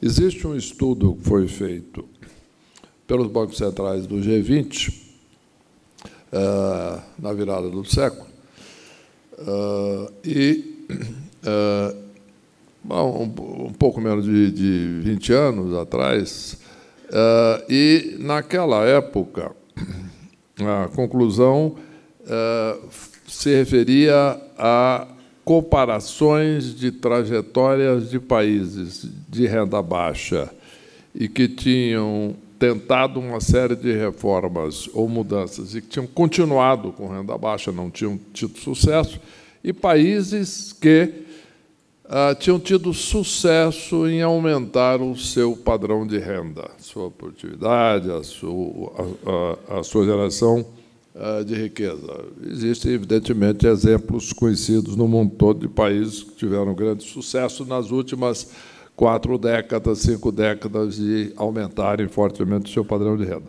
Existe um estudo que foi feito pelos bancos centrais do G20, uh, eh, na virada do século, uh, e uh, um, um, pouco menos de, de 20 anos atrás, e naquela época a conclusão se referia a comparações de trajetórias de países de renda baixa e que tinham tentado uma série de reformas ou mudanças e que tinham continuado com renda baixa, não tinham tido sucesso, e países que ah, tinham tido sucesso em aumentar o seu padrão de renda, sua produtividade, a sua, a, a, a sua geração ah, de riqueza. Existem, evidentemente, exemplos conhecidos no mundo todo de países que tiveram grande sucesso nas últimas quatro décadas, cinco décadas, de aumentarem fortemente o seu padrão de renda.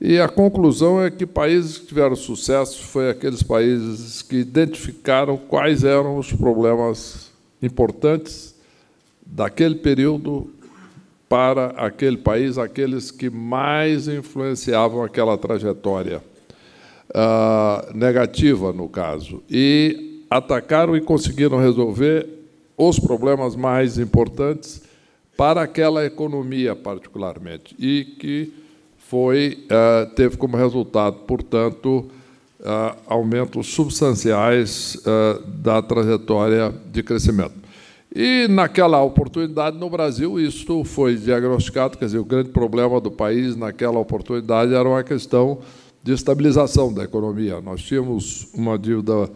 E a conclusão é que países que tiveram sucesso foi aqueles países que identificaram quais eram os problemas importantes daquele período para aquele país, aqueles que mais influenciavam aquela trajetória ah, negativa, no caso, e atacaram e conseguiram resolver os problemas mais importantes para aquela economia, particularmente, e que foi, uh, teve como resultado, portanto, uh, aumentos substanciais da trajetória de crescimento. E, naquela oportunidade, no Brasil, isso foi diagnosticado, quer dizer, o grande problema do país naquela oportunidade era uma questão de estabilização da economia. Nós tínhamos uma dívida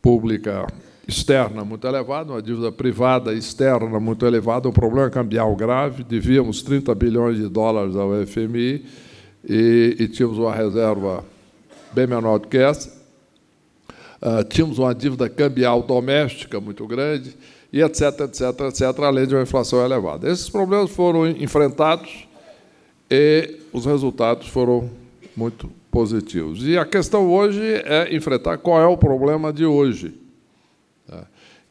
pública externa muito elevada, uma dívida privada externa muito elevada, um problema cambial grave, devíamos 30 bilhões de dólares ao FMI e, e tínhamos uma reserva bem menor do que essa. Uh, tínhamos uma dívida cambial doméstica muito grande, e etc, etc, etc, além de uma inflação elevada. Esses problemas foram enfrentados e os resultados foram muito positivos. E a questão hoje é enfrentar qual é o problema de hoje. Né?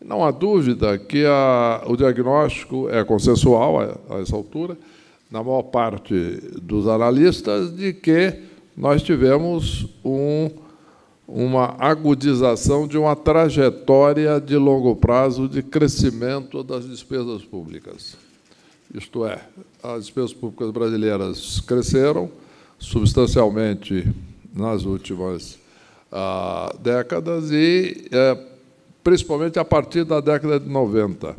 Não há dúvida que a, o diagnóstico é consensual a, a essa altura, na maior parte dos analistas, de que nós tivemos um, uma agudização de uma trajetória de longo prazo de crescimento das despesas públicas. Isto é, as despesas públicas brasileiras cresceram, substancialmente nas últimas ah, décadas e é, principalmente a partir da década de 90.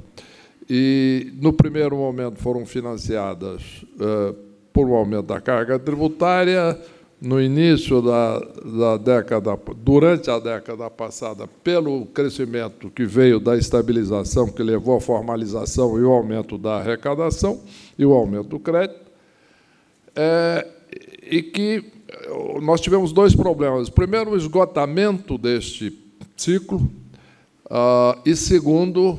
E, no primeiro momento, foram financiadas é, por um aumento da carga tributária, no início da, da década, durante a década passada, pelo crescimento que veio da estabilização, que levou à formalização e o aumento da arrecadação e o aumento do crédito. É, e que eh, nós tivemos dois problemas. Primeiro, o esgotamento deste ciclo, ah, e segundo,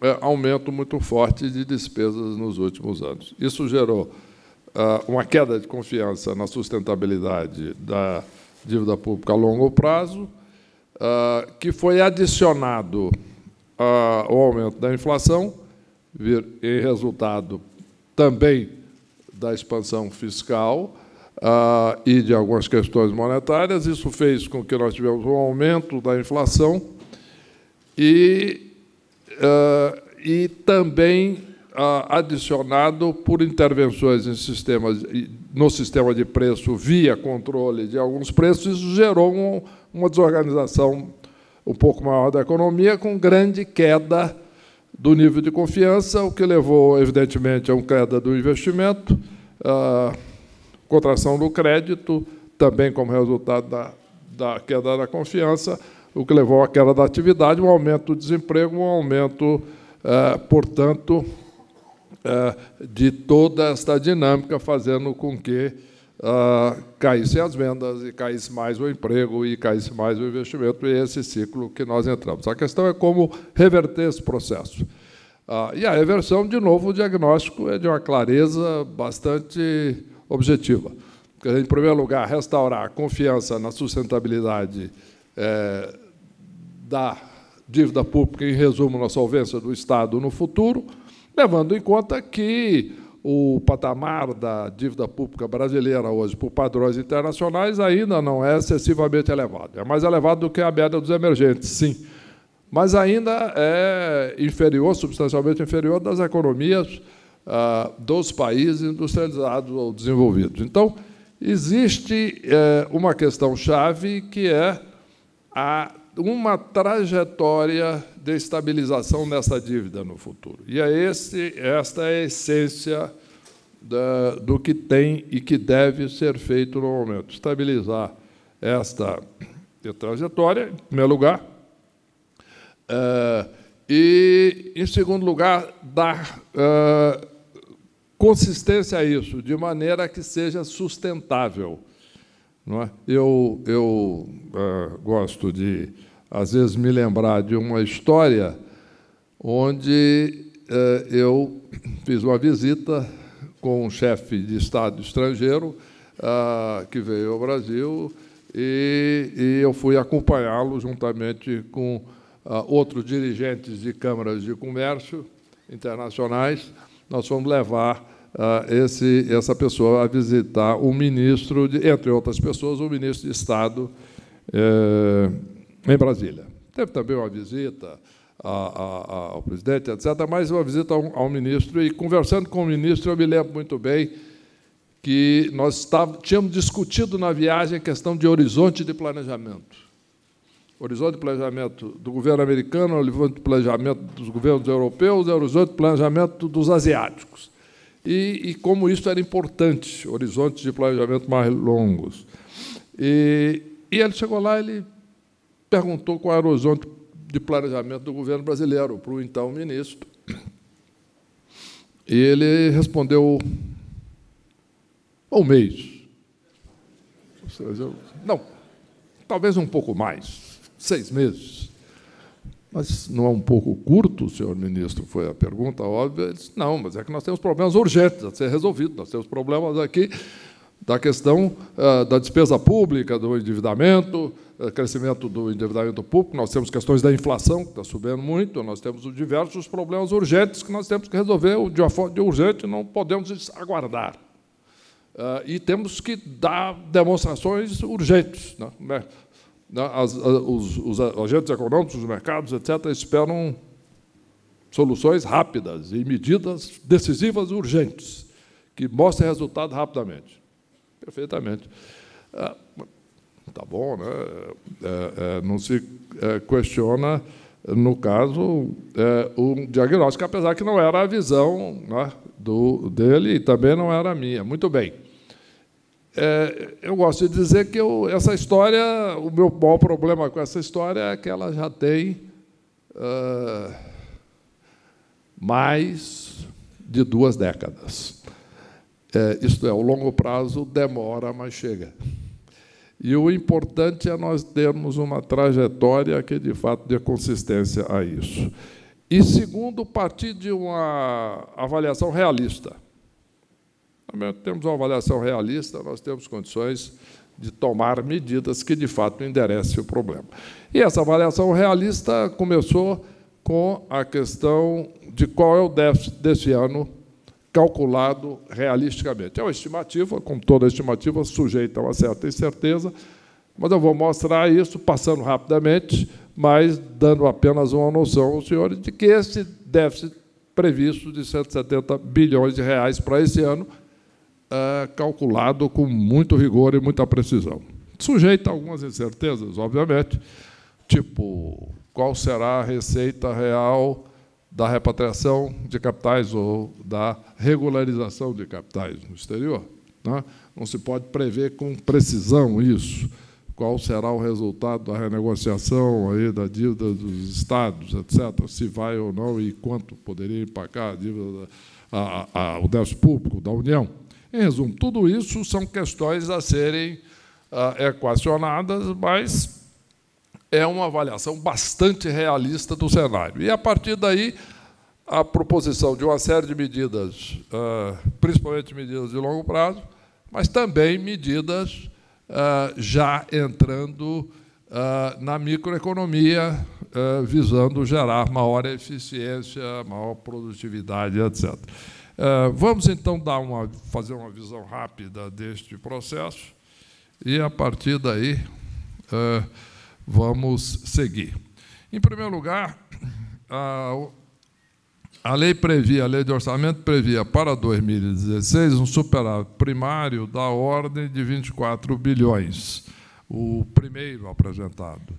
é, aumento muito forte de despesas nos últimos anos. Isso gerou ah, uma queda de confiança na sustentabilidade da dívida pública a longo prazo, ah, que foi adicionado ao aumento da inflação, em resultado também da expansão fiscal ah, e de algumas questões monetárias. Isso fez com que nós tivéssemos um aumento da inflação e, ah, e também ah, adicionado por intervenções em sistemas, no sistema de preço via controle de alguns preços, isso gerou um, uma desorganização um pouco maior da economia, com grande queda do nível de confiança, o que levou, evidentemente, a uma queda do investimento contração do crédito, também como resultado da, da queda da confiança, o que levou à queda da atividade, um aumento do desemprego, um aumento, é, portanto, é, de toda esta dinâmica, fazendo com que ah, é, caíssem as vendas e caísse mais o emprego e caísse mais o investimento, e esse ciclo que nós entramos. A questão é como reverter esse processo. Ah, e a reversão, de novo, o diagnóstico é de uma clareza bastante objetiva. em primeiro lugar, restaurar a confiança na sustentabilidade é, da dívida pública, em resumo, na solvência do Estado no futuro, levando em conta que o patamar da dívida pública brasileira hoje, por padrões internacionais, ainda não é excessivamente elevado. É mais elevado do que a média dos emergentes, sim mas ainda é inferior, substancialmente inferior, das economias ah, dos países industrializados ou desenvolvidos. Então, existe eh, uma questão chave que é a, uma trajetória de estabilização dessa dívida no futuro. E é esse, esta é a essência da, do que tem e que deve ser feito no momento. Estabilizar esta trajetória, em primeiro lugar, Uh, e, em segundo lugar, dar uh, consistência a isso, de maneira que seja sustentável. Não é? Eu, eu uh, gosto de, às vezes, me lembrar de uma história onde eu fiz uma visita com um chefe de Estado estrangeiro ah, que veio ao Brasil e, e eu fui acompanhá-lo juntamente com outros dirigentes de câmaras de comércio internacionais, nós fomos levar ah, esse, essa pessoa a visitar o ministro, de, entre outras pessoas, o ministro de Estado eh, em Brasília. Teve também uma visita a, a, ao presidente, etc., mas uma visita ao, ao, ministro. E conversando com o ministro, eu me lembro muito bem que nós tínhamos discutido na viagem a questão de horizonte de planejamento. Horizonte de planejamento do governo americano, horizonte de planejamento dos governos europeus, horizonte de planejamento dos asiáticos. E, e como isso era importante, horizontes de planejamento mais longos. E, e ele chegou lá, ele perguntou qual era o horizonte de planejamento do governo brasileiro para o então ministro. E ele respondeu um mês. Ou seja, não, talvez um pouco mais seis meses. Mas não é um pouco curto, senhor ministro? Foi a pergunta óbvia. Ele disse, não, mas é que nós temos problemas urgentes a ser resolvidos. Nós temos problemas aqui da questão uh, da despesa pública, do endividamento, uh, crescimento do endividamento público, nós temos questões da inflação, que está subindo muito, nós temos diversos problemas urgentes que nós temos que resolver de uma forma de urgente, não podemos aguardar. Uh, ah, e temos que dar demonstrações urgentes. Né? Né, as, os, os agentes econômicos, os mercados, etc., esperam soluções rápidas e medidas decisivas e urgentes, que mostrem resultado rapidamente. Perfeitamente. Está ah, tá bom, né? É, é, não se é, questiona, no caso, o é, diagnóstico, apesar que não era a visão né, do, dele e também não era a minha. Muito bem. É, eu gosto de dizer que eu, essa história, o meu maior problema com essa história é que ela já tem uh, mais de duas décadas. É, isto é, o longo prazo demora, mas chega. E o importante é nós termos uma trajetória que, de fato, dê consistência a isso. E, segundo, partir de uma avaliação realista. Temos uma avaliação realista, nós temos condições de tomar medidas que, de fato, enderecem o problema. E essa avaliação realista começou com a questão de qual é o déficit desse ano calculado realisticamente. É uma estimativa, como toda estimativa, sujeita a uma certa incerteza, mas eu vou mostrar isso passando rapidamente, mas dando apenas uma noção aos senhores de que esse déficit previsto de 170 bilhões de reais para esse ano é, calculado com muito rigor e muita precisão. Sujeito a algumas incertezas, obviamente, tipo qual será a receita real da repatriação de capitais ou da regularização de capitais no exterior. Né? Não se pode prever com precisão isso. Qual será o resultado da renegociação aí da dívida dos estados, etc. Se vai ou não e quanto poderia impactar a dívida, a, a, o déficit público da União. Em resumo, tudo isso são questões a serem ah, equacionadas, mas é uma avaliação bastante realista do cenário. E, a partir daí, a proposição de uma série de medidas, ah, principalmente medidas de longo prazo, mas também medidas ah, já entrando na microeconomia, visando gerar maior eficiência, maior produtividade, etc. Ah, vamos então dar uma, fazer uma visão rápida deste processo e a partir daí ah, vamos seguir. Em primeiro lugar, a, a lei previa, a lei de orçamento previa para 2016 um superávit primário da ordem de 24 bilhões, o primeiro apresentado.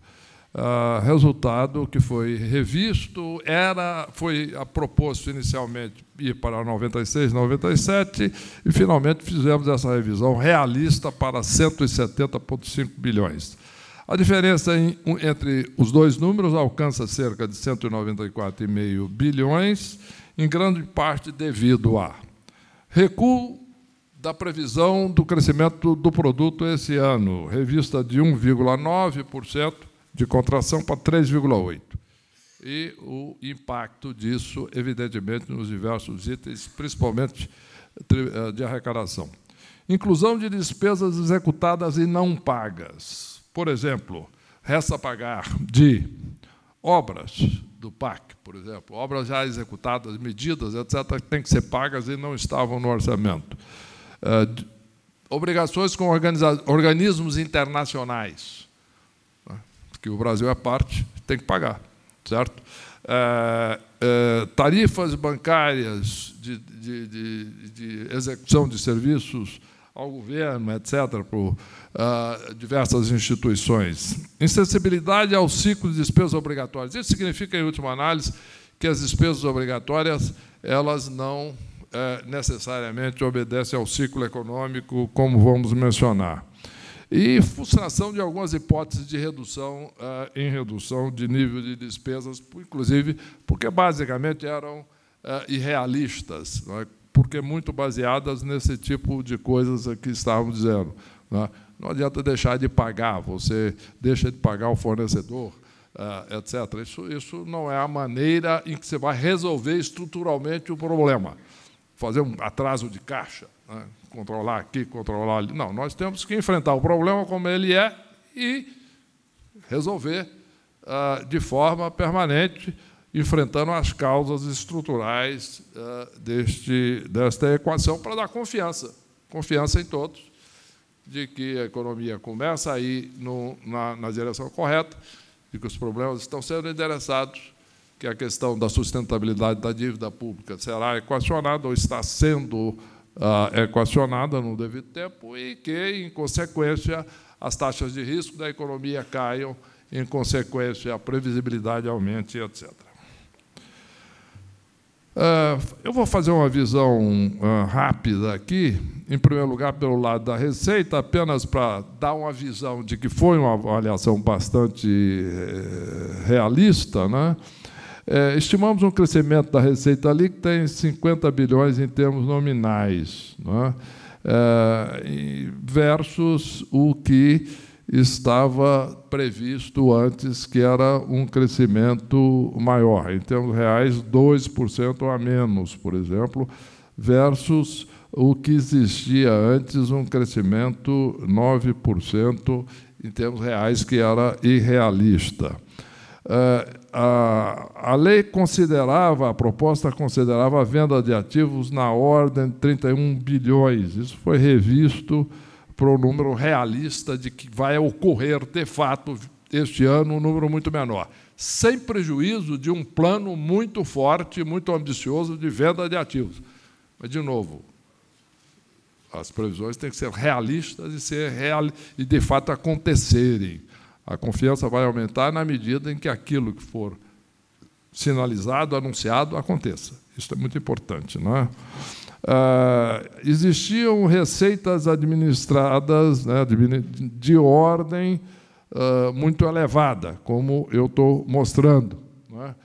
Ah, resultado que foi revisto, era, foi a proposto inicialmente ir para 96, 97, e finalmente fizemos essa revisão realista para 170,5 bilhões. A diferença em, entre os dois números alcança cerca de 194,5 bilhões, em grande parte devido a recuo da previsão do crescimento do produto esse ano, revista de 1,9%, de contração para 3,8. E o impacto disso, evidentemente, nos diversos itens, principalmente eh, de arrecadação. Inclusão de despesas executadas e não pagas. Por exemplo, resta pagar de obras do PAC, por exemplo, obras já executadas, medidas, etc., que têm que ser pagas e não estavam no orçamento. Eh, obrigações com organismos internacionais que o Brasil é parte, tem que pagar, certo? É, é, tarifas bancárias de, de, de, de, execução de serviços ao governo, etc., por é, diversas instituições. Insensibilidade ao ciclo de despesas obrigatórias. Isso significa, em última análise, que as despesas obrigatórias elas não é, necessariamente obedecem ao ciclo econômico, como vamos mencionar e frustração de algumas hipóteses de redução eh, em redução de nível de despesas, inclusive porque basicamente eram eh, irrealistas, é? porque muito baseadas nesse tipo de coisas que estavam dizendo. Não, é? não adianta deixar de pagar, você deixa de pagar o fornecedor, eh, etc. Isso, isso não é a maneira em que você vai resolver estruturalmente o problema. Fazer um atraso de caixa, é? controlar aqui, controlar ali. Não, nós temos que enfrentar o problema como ele é e resolver uh, de forma permanente, enfrentando as causas estruturais uh, deste, desta equação para dar confiança, confiança em todos de que a economia começa a ir no, na, na direção correta, de que os problemas estão sendo endereçados que a questão da sustentabilidade da dívida pública será equacionada ou está sendo ah, é equacionada no devido tempo e que, em consequência, as taxas de risco da economia caiam, em consequência, a previsibilidade aumente, etc. Ah, eu vou fazer uma visão ah, rápida aqui, em primeiro lugar, pelo lado da receita, apenas para dar uma visão de que foi uma avaliação bastante eh, realista, né? É, estimamos um crescimento da receita ali que tem 50 bilhões em termos nominais, É, é versus o que estava previsto antes, que era um crescimento maior, em termos reais, 2% a menos, por exemplo, versus o que existia antes, um crescimento 9% em termos reais, que era irrealista. É, a, lei considerava, a proposta considerava a venda de ativos na ordem de 31 bilhões. Isso foi revisto para o número realista de que vai ocorrer, de fato, este ano, um número muito menor, sem prejuízo de um plano muito forte, muito ambicioso de venda de ativos. Mas, de novo, as previsões têm que ser realistas e, ser real, e de fato acontecerem. A confiança vai aumentar na medida em que aquilo que for sinalizado, anunciado, aconteça. Isso é muito importante, não é? Ah, existiam receitas administradas né, de, ordem ah, muito elevada, como eu estou mostrando. É?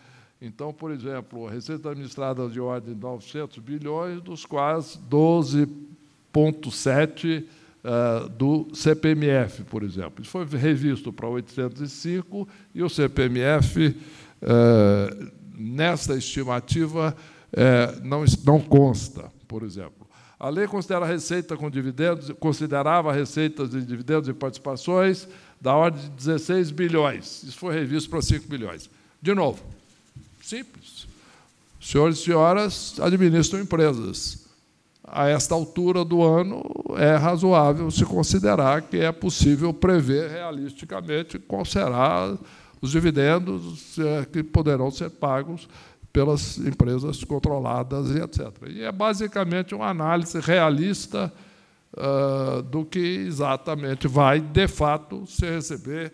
Então, por exemplo, receita administrada de ordem de 900 bilhões, dos quais 12,7 bilhões uh, do CPMF, por exemplo. Isso foi revisto para 805 e o CPMF, uh, eh, nesta estimativa, uh, não, não consta, por exemplo. A lei considera receita com dividendos, considerava receitas de dividendos e participações da ordem de 16 bilhões. Isso foi revisto para 5 bilhões. De novo, simples. Senhores e senhoras administram empresas a esta altura do ano, é razoável se considerar que é possível prever realisticamente qual será os dividendos é que poderão ser pagos pelas empresas controladas e etc. E é basicamente uma análise realista uh, do que exatamente vai, de fato, se receber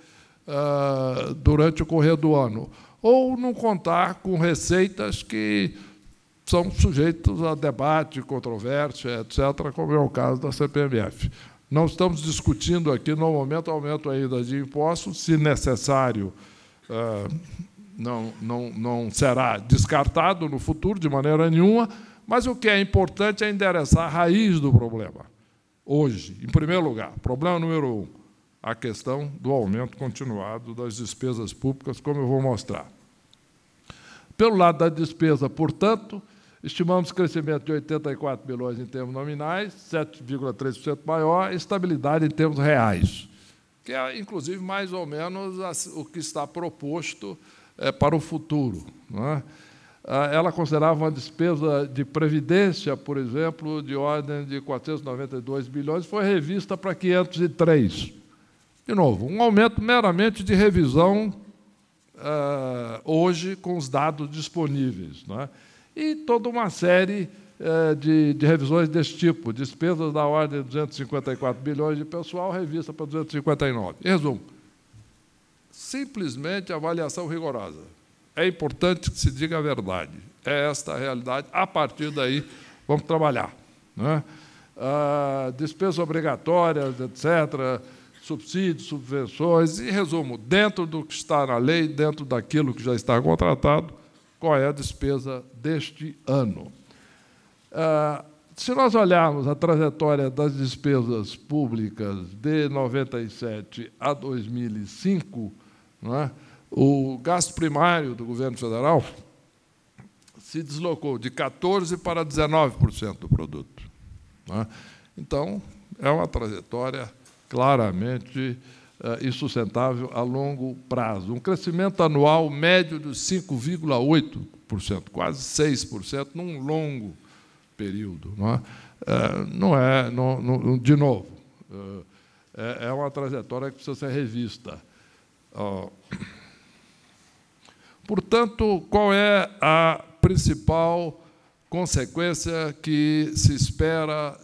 uh, durante o correr do ano. Ou não contar com receitas que são sujeitos a debate, controvérsia, etc., como é o caso da CPMF. Não estamos discutindo aqui, no momento, aumento ainda de impostos, se necessário, eh, não, não, não será descartado no futuro de maneira nenhuma, mas o que é importante é endereçar a raiz do problema, hoje, em primeiro lugar. Problema número um, a questão do aumento continuado das despesas públicas, como eu vou mostrar. Pelo lado da despesa, portanto, Estimamos crescimento de 84 bilhões em termos nominais, 7,3% maior, estabilidade em termos reais, que é, inclusive, mais ou menos o que está proposto eh, para o futuro. É? Ah, ela considerava uma despesa de previdência, por exemplo, de ordem de 492 bilhões, foi revista para 503. De novo, um aumento meramente de revisão ah, hoje com os dados disponíveis. Não é? e toda uma série eh, de, de, revisões desse tipo, despesas da ordem de 254 bilhões de pessoal, revista para 259. Em resumo, simplesmente avaliação rigorosa. É importante que se diga a verdade. É esta a realidade. A partir daí, vamos trabalhar. Né? Ah, despesas obrigatórias, etc., subsídios, subvenções, e resumo, dentro do que está na lei, dentro daquilo que já está contratado, qual é a despesa deste ano. Ah, se nós olharmos a trajetória das despesas públicas de 97 a 2005, é? o gasto primário do governo federal se deslocou de 14% para 19% do produto. É? Então, é uma trajetória claramente e é, sustentável a longo prazo. Um crescimento anual médio de 5,8%, quase 6%, num longo período. Não é? é, não é não, não, de novo, é, é uma trajetória que precisa ser revista. Portanto, qual é a principal consequência que se espera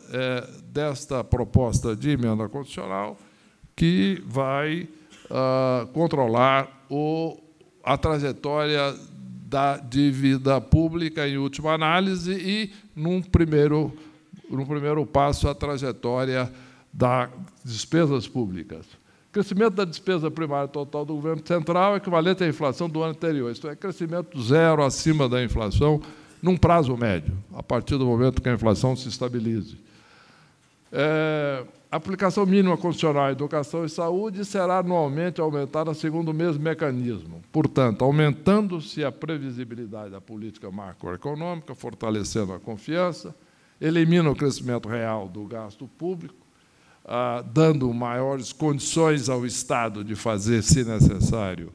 desta proposta de emenda constitucional? que vai uh, controlar o, a trajetória da dívida pública em última análise e, num primeiro, num primeiro passo, a trajetória das despesas públicas. O crescimento da despesa primária total do governo central é equivalente à inflação do ano anterior, isto é, crescimento zero acima da inflação num prazo médio, a partir do momento que a inflação se estabilize. É, a aplicação mínima condicional à educação e saúde será anualmente aumentada segundo o mesmo mecanismo. Portanto, aumentando-se a previsibilidade da política macroeconômica, fortalecendo a confiança, elimina o crescimento real do gasto público, ah, dando maiores condições ao Estado de fazer, se necessário,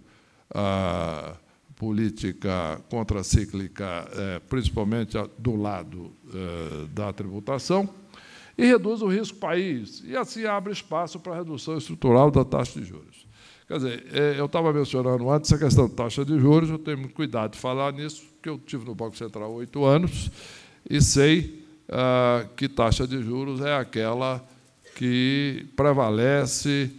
ah, política contracíclica, eh, principalmente do lado eh, da tributação e reduz o risco país, e assim abre espaço para a redução estrutural da taxa de juros. Quer dizer, é, eu estava mencionando antes a questão da taxa de juros, eu tenho muito cuidado de falar nisso, porque eu tive no Banco Central oito anos e sei ah, que taxa de juros é aquela que prevalece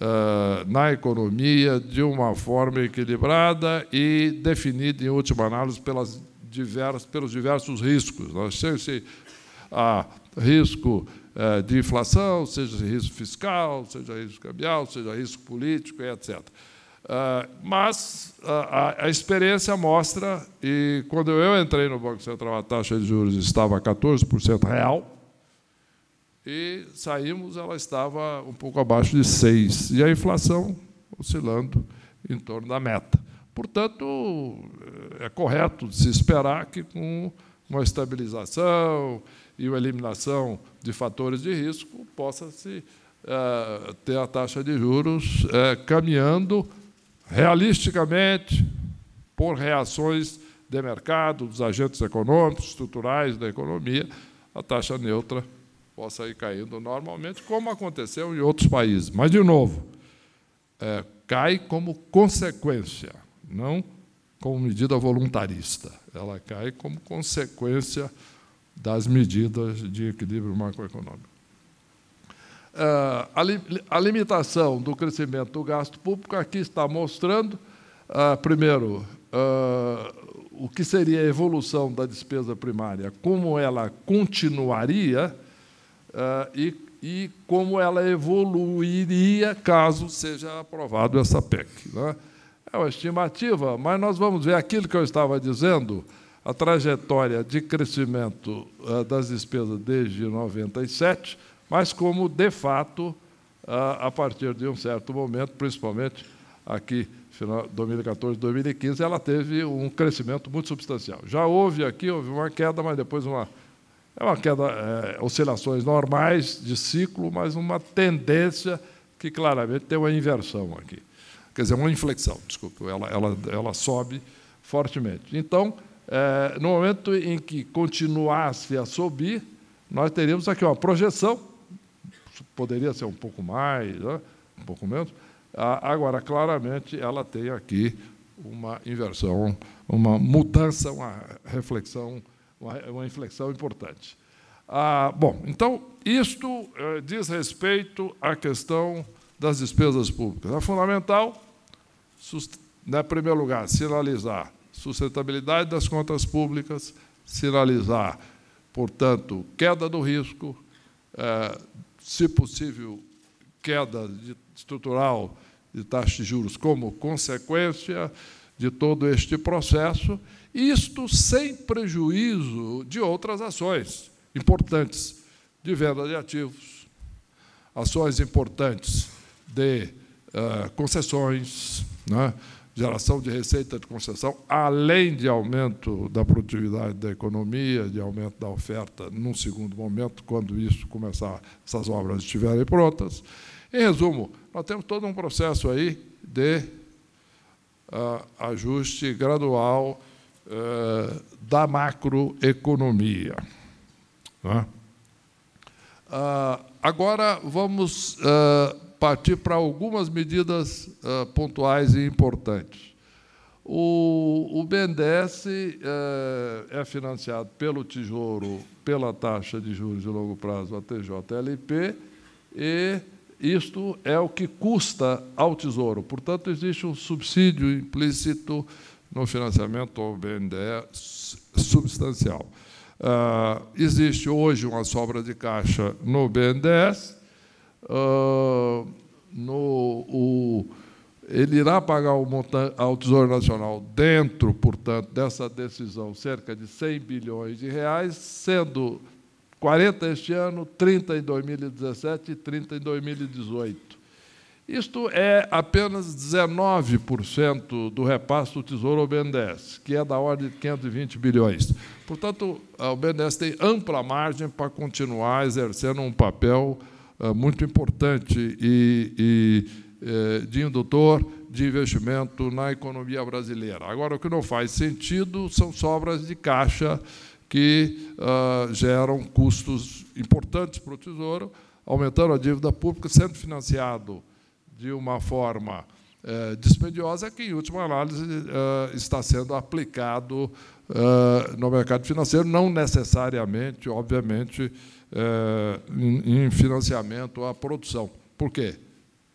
ah, na economia de uma forma equilibrada e definida, em última análise, pelas diversos, pelos diversos riscos. Nós, temos se a risco eh, de inflação, seja risco fiscal, seja risco cambial, seja risco político, etc. Eh, mas a, experiência mostra, e quando eu entrei no Banco Central, a taxa de juros estava a 14% real, e saímos, ela estava um pouco abaixo de 6%, e a inflação oscilando em torno da meta. Portanto, eh, é correto se esperar que com uma estabilização, e a eliminação de fatores de risco, possa-se é, eh, ter a taxa de juros é, caminhando realisticamente por reações de mercado, dos agentes econômicos, estruturais da economia, a taxa neutra possa ir caindo normalmente, como aconteceu em outros países. Mas, de novo, é, cai como consequência, não como medida voluntarista. Ela cai como consequência das medidas de equilíbrio macroeconômico. É, a, limitação do crescimento do gasto público aqui está mostrando, é, primeiro, é, o que seria a evolução da despesa primária, como ela continuaria e, e como ela evoluiria caso seja aprovado essa PEC. Né? É uma estimativa, mas nós vamos ver aquilo que eu estava dizendo a trajetória de crescimento eh, das despesas desde 97, mas como, de fato, eh, a partir de um certo momento, principalmente aqui, final 2014, 2015, ela teve um crescimento muito substancial. Já houve aqui, houve uma queda, mas depois uma, é uma queda, é, oscilações normais de ciclo, mas uma tendência que claramente tem uma inversão aqui. Quer dizer, uma inflexão, desculpa, ela, ela, ela sobe fortemente. Então, é, no momento em que continuasse a subir, nós teríamos aqui uma projeção, poderia ser um pouco mais, né? um pouco menos. Agora, claramente, ela tem aqui uma inversão, uma mudança, uma reflexão, uma, inflexão importante. Ah, bom, então, isto eh, diz respeito à questão das despesas públicas. É fundamental, né, em primeiro lugar, sinalizar sustentabilidade das contas públicas, sinalizar, portanto, queda do risco, é, se possível, queda estrutural de taxa de juros como consequência de todo este processo, isto sem prejuízo de outras ações importantes de venda de ativos, ações importantes de é, concessões, né? geração de receita de concessão, além de aumento da produtividade da economia, de aumento da oferta, num segundo momento, quando isso começar, essas obras estiverem prontas. Em resumo, nós temos todo um processo aí de uh, ajuste gradual uh, da macroeconomia. Né? Uh, agora vamos eh, partir para algumas medidas uh, pontuais e importantes. O, o BNDES uh, eh, é financiado pelo Tesouro, pela taxa de juros de longo prazo, a TJLP, e isto é o que custa ao Tesouro. Portanto, existe um subsídio implícito no financiamento ao BNDES substancial. Uh, existe hoje uma sobra de caixa no BNDES, ah, no, o, ele irá pagar ao, ao Tesouro Nacional, dentro, portanto, dessa decisão, cerca de 100 bilhões de reais, sendo 40 este ano, 30 em 2017 e 30 em 2018. Isto é apenas 19% do repasse do Tesouro ao BNDES, que é da ordem de 520 bilhões. Portanto, o BNDES tem ampla margem para continuar exercendo um papel ah, muito importante e, e eh, de indutor de investimento na economia brasileira. Agora, o que não faz sentido são sobras de caixa que ah, geram custos importantes para o Tesouro, aumentando a dívida pública, sendo financiado de uma forma eh, dispendiosa, que, em última análise, eh, está sendo aplicado ah, no mercado financeiro, não necessariamente, obviamente, eh, em, financiamento à produção. Por quê?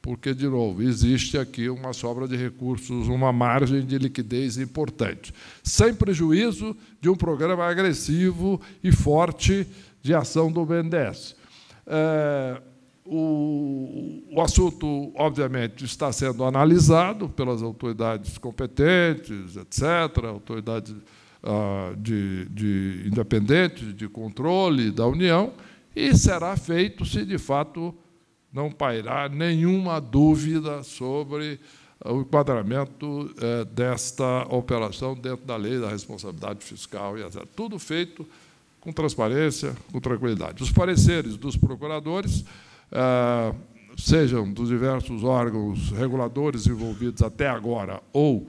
Porque, de novo, existe aqui uma sobra de recursos, uma margem de liquidez importante, sem prejuízo de um programa agressivo e forte de ação do BNDES. Eh, o, o, assunto, obviamente, está sendo analisado pelas autoridades competentes, etc., autoridades ah, de, de independente, de controle da União, e será feito se de fato não pairar nenhuma dúvida sobre ah, o enquadramento eh, desta operação dentro da lei da responsabilidade fiscal e Tudo feito com transparência, com tranquilidade. Os pareceres dos procuradores, eh, sejam dos diversos órgãos reguladores envolvidos até agora ou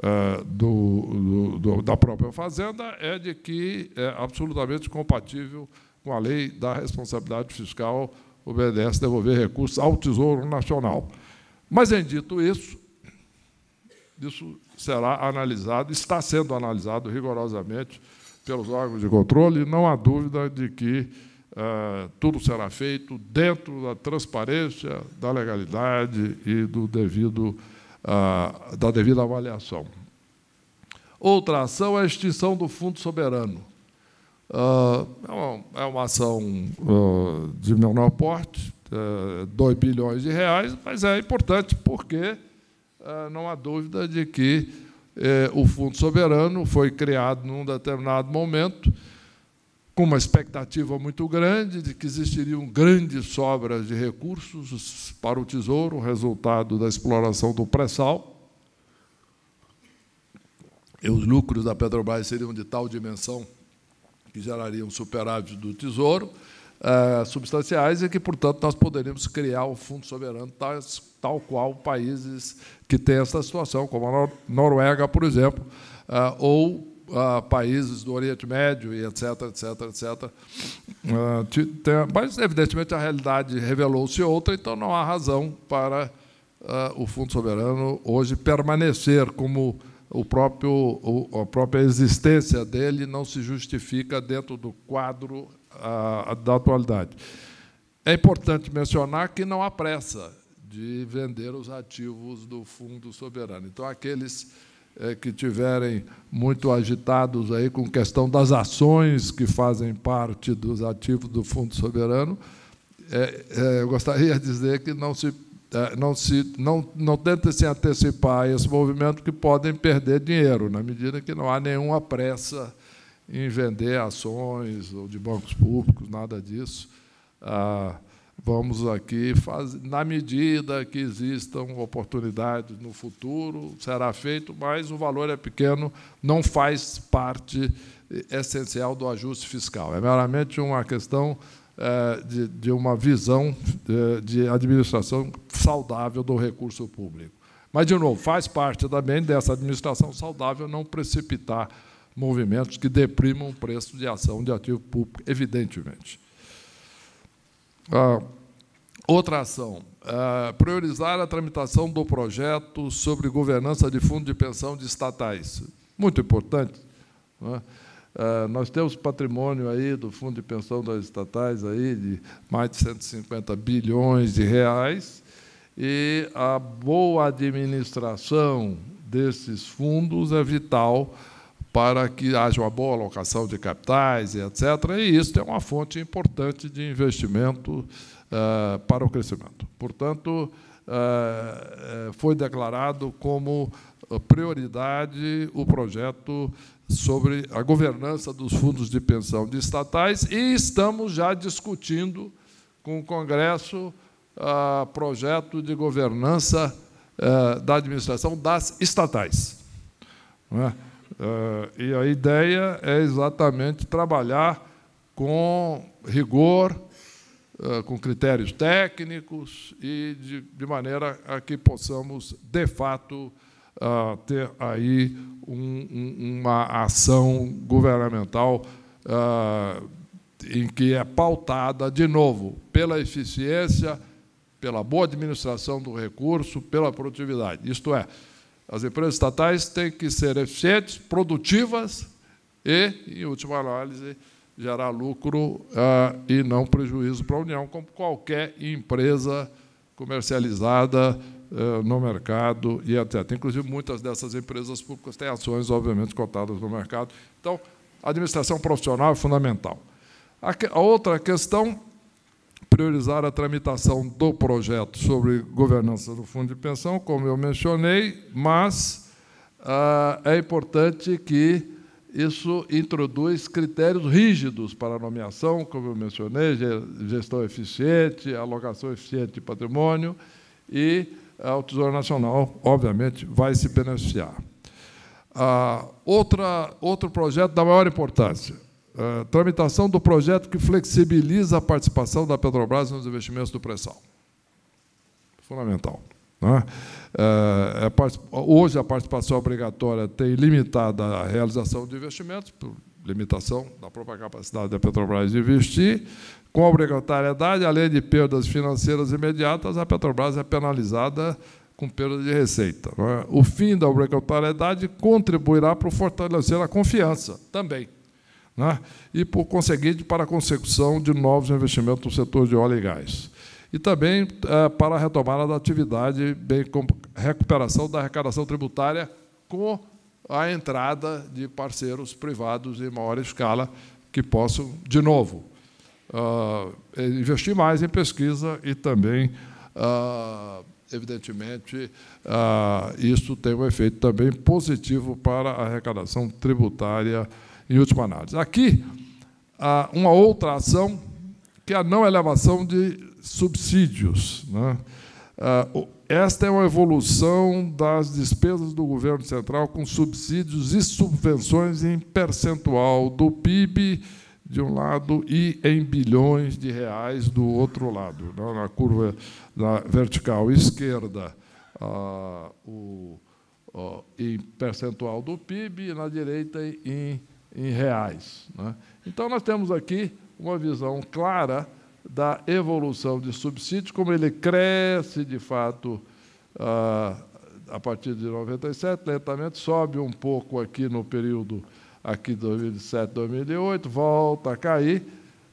eh, do, do, da própria Fazenda é de que é absolutamente compatível com a lei da responsabilidade fiscal, obedecer devolver recursos ao Tesouro Nacional. Mas, em dito isso, isso será analisado, está sendo analisado rigorosamente pelos órgãos de controle, e não há dúvida de que uh, tudo será feito dentro da transparência, da legalidade e do devido ah, da devida avaliação. Outra ação é a extinção do Fundo Soberano. Ah, é, uma, é, uma, ação ah, de menor porte, é, eh, 2 bilhões de reais, mas é importante porque não há dúvida de que eh, o Fundo Soberano foi criado num determinado momento com uma expectativa muito grande de que existiriam grandes sobras de recursos para o tesouro, resultado da exploração do pré-sal. E os lucros da Petrobras seriam de tal dimensão que gerariam superávit do tesouro eh, substanciais e que, portanto, nós poderíamos criar o Fundo Soberano tais, tal qual países que têm essa situação, como a Noruega, por exemplo, eh, ou uh, países do Oriente Médio e etc, etc, etc. Uh, tem, mas, evidentemente, a realidade revelou-se outra, então não há razão para ah, o Fundo Soberano hoje permanecer como o próprio, o, a própria existência dele não se justifica dentro do quadro ah, da atualidade. É importante mencionar que não há pressa de vender os ativos do Fundo Soberano. Então, aqueles é, que tiverem muito agitados aí com questão das ações que fazem parte dos ativos do Fundo Soberano, é, é, eu gostaria de dizer que não se é, não se não não tenta se antecipar a esse movimento que podem perder dinheiro na medida que não há nenhuma pressa em vender ações ou de bancos públicos nada disso ah, vamos aqui fazer, na medida que existam oportunidades no futuro, será feito, mas o valor é pequeno, não faz parte eh, essencial do ajuste fiscal. É meramente uma questão é, de, de, uma visão de, de administração saudável do recurso público. Mas, de novo, faz parte também dessa administração saudável não precipitar movimentos que deprimam o preço de ação de ativo público, evidentemente. Ah, Outra ação, uh, priorizar a tramitação do projeto sobre governança de fundo de pensão de estatais. Muito importante. É? Uh, nós temos patrimônio aí do fundo de pensão das estatais aí de mais de 150 bilhões de reais e a boa administração desses fundos é vital para que haja uma boa alocação de capitais e etc. E isso é uma fonte importante de investimento eh, para o crescimento. Portanto, eh, eh, foi declarado como prioridade o projeto sobre a governança dos fundos de pensão de estatais e estamos já discutindo com o Congresso o projeto de governança da administração das estatais. É? e a ideia é exatamente trabalhar com rigor, eh, com critérios técnicos e de, de maneira a que possamos, de fato, eh, ter aí um, uma ação governamental eh, em que é pautada, de novo, pela eficiência, pela boa administração do recurso, pela produtividade. Isto é, as empresas estatais têm que ser eficientes, produtivas e, em última análise, gerar lucro ah, e não prejuízo para a União, como qualquer empresa comercializada ah, no mercado e etc. Inclusive, muitas dessas empresas públicas têm ações, obviamente, cotadas no mercado. Então, a administração profissional é fundamental. A, que, a outra questão, priorizar a tramitação do projeto sobre governança do fundo de pensão, como eu mencionei, mas ah, é importante que isso introduz critérios rígidos para a nomeação, como eu mencionei, gestão eficiente, alocação eficiente de patrimônio, e eh, o Tesouro Nacional, obviamente, vai se beneficiar. Ah, outra, outro projeto da maior importância, eh, tramitação do projeto que flexibiliza a participação da Petrobras nos investimentos do pré-sal. Fundamental. Né? É? É, hoje, a participação obrigatória tem limitada a realização de investimentos, por limitação da própria capacidade da Petrobras de investir. Com a obrigatoriedade, além de perdas financeiras imediatas, a Petrobras é penalizada com perda de receita. É? O fim da obrigatoriedade contribuirá para fortalecer a confiança também. É? E, por conseguinte, para a consecução de novos investimentos no setor de óleo e gás e também é, para a retomada da atividade, bem como recuperação da arrecadação tributária com a entrada de parceiros privados em maior escala que possam, de novo, uh, investir mais em pesquisa e também, uh, evidentemente, uh, isso tem um efeito também positivo para a arrecadação tributária em última análise. Aqui, ah, uma outra ação, que é a não elevação de subsídios. Né? Ah, esta é uma evolução das despesas do governo central com subsídios e subvenções em percentual do PIB de um lado e em bilhões de reais do outro lado. Né? Na curva na vertical esquerda, ah, o, em percentual do PIB, e na direita, em reais. Né? Então, nós temos aqui uma visão clara da evolução de subsídio, como ele cresce de fato ah, a partir de 97, lentamente sobe um pouco aqui no período aqui 2007, 2008, volta a cair,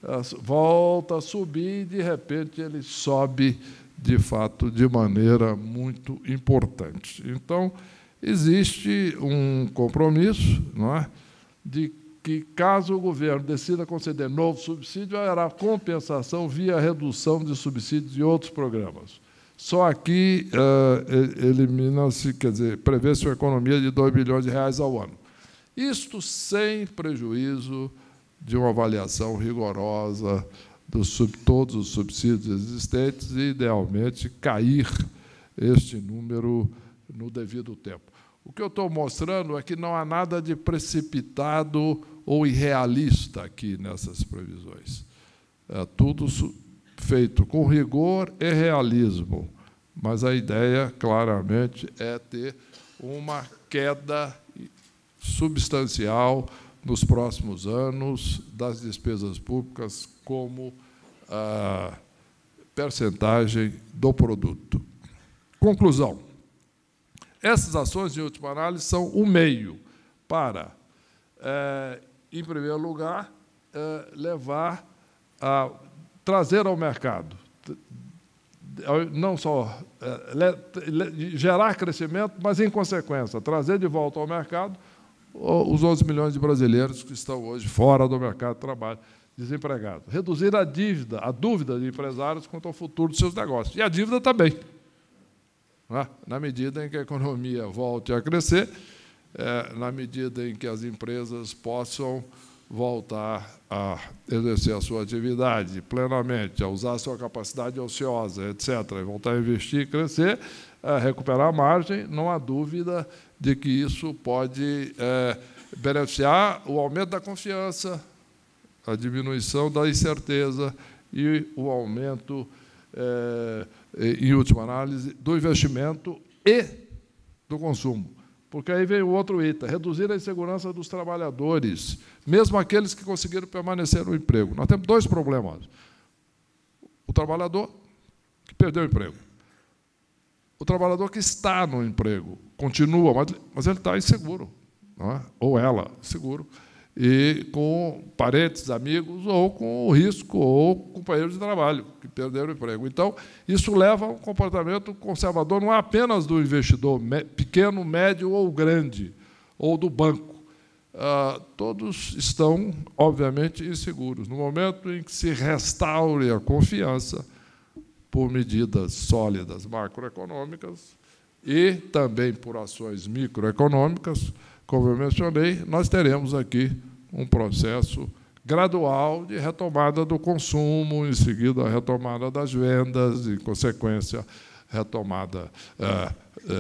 ah, volta a subir e de repente ele sobe de fato de maneira muito importante. Então existe um compromisso, não é, de que, caso o governo decida conceder novo subsídio, haverá compensação via redução de subsídios e outros programas. Só aqui uh, elimina-se, quer dizer, prevê-se uma economia de 2 bilhões de reais ao ano. Isto sem prejuízo de uma avaliação rigorosa dos todos os subsídios existentes e, idealmente, cair este número no devido tempo. O que eu estou mostrando é que não há nada de precipitado ou irrealista aqui nessas previsões. É tudo feito com rigor e realismo, mas a ideia, claramente, é ter uma queda substancial nos próximos anos das despesas públicas como a percentagem do produto. Conclusão. Essas ações, em última análise, são o meio para eh, em primeiro lugar, é levar a trazer ao mercado, não só é, gerar crescimento, mas, em consequência, trazer de volta ao mercado os 11 milhões de brasileiros que estão hoje fora do mercado de trabalho, desempregados. Reduzir a dívida, a dúvida de empresários quanto ao futuro dos seus negócios. E a dívida também. Né? Na medida em que a economia volte a crescer, é, na medida em que as empresas possam voltar a exercer a sua atividade plenamente, a usar a sua capacidade ociosa, etc., e voltar a investir, e crescer, é, recuperar a margem, não há dúvida de que isso pode é, beneficiar o aumento da confiança, a diminuição da incerteza e o aumento, é, em última análise, do investimento e do consumo. Porque aí vem o outro item, reduzir a insegurança dos trabalhadores, mesmo aqueles que conseguiram permanecer no emprego. Nós temos dois problemas. O trabalhador que perdeu o emprego. O trabalhador que está no emprego, continua, mas, mas ele está inseguro. É? Ou ela, seguro e com parentes, amigos, ou com o risco, ou companheiros de trabalho que perderam o emprego. Então, isso leva a um comportamento conservador, não apenas do investidor pequeno, médio ou grande, ou do banco. Ah, todos estão, obviamente, inseguros. No momento em que se restaure a confiança por medidas sólidas macroeconômicas e também por ações microeconômicas, como eu mencionei, nós teremos aqui um processo gradual de retomada do consumo, em seguida a retomada das vendas, em consequência, retomada é,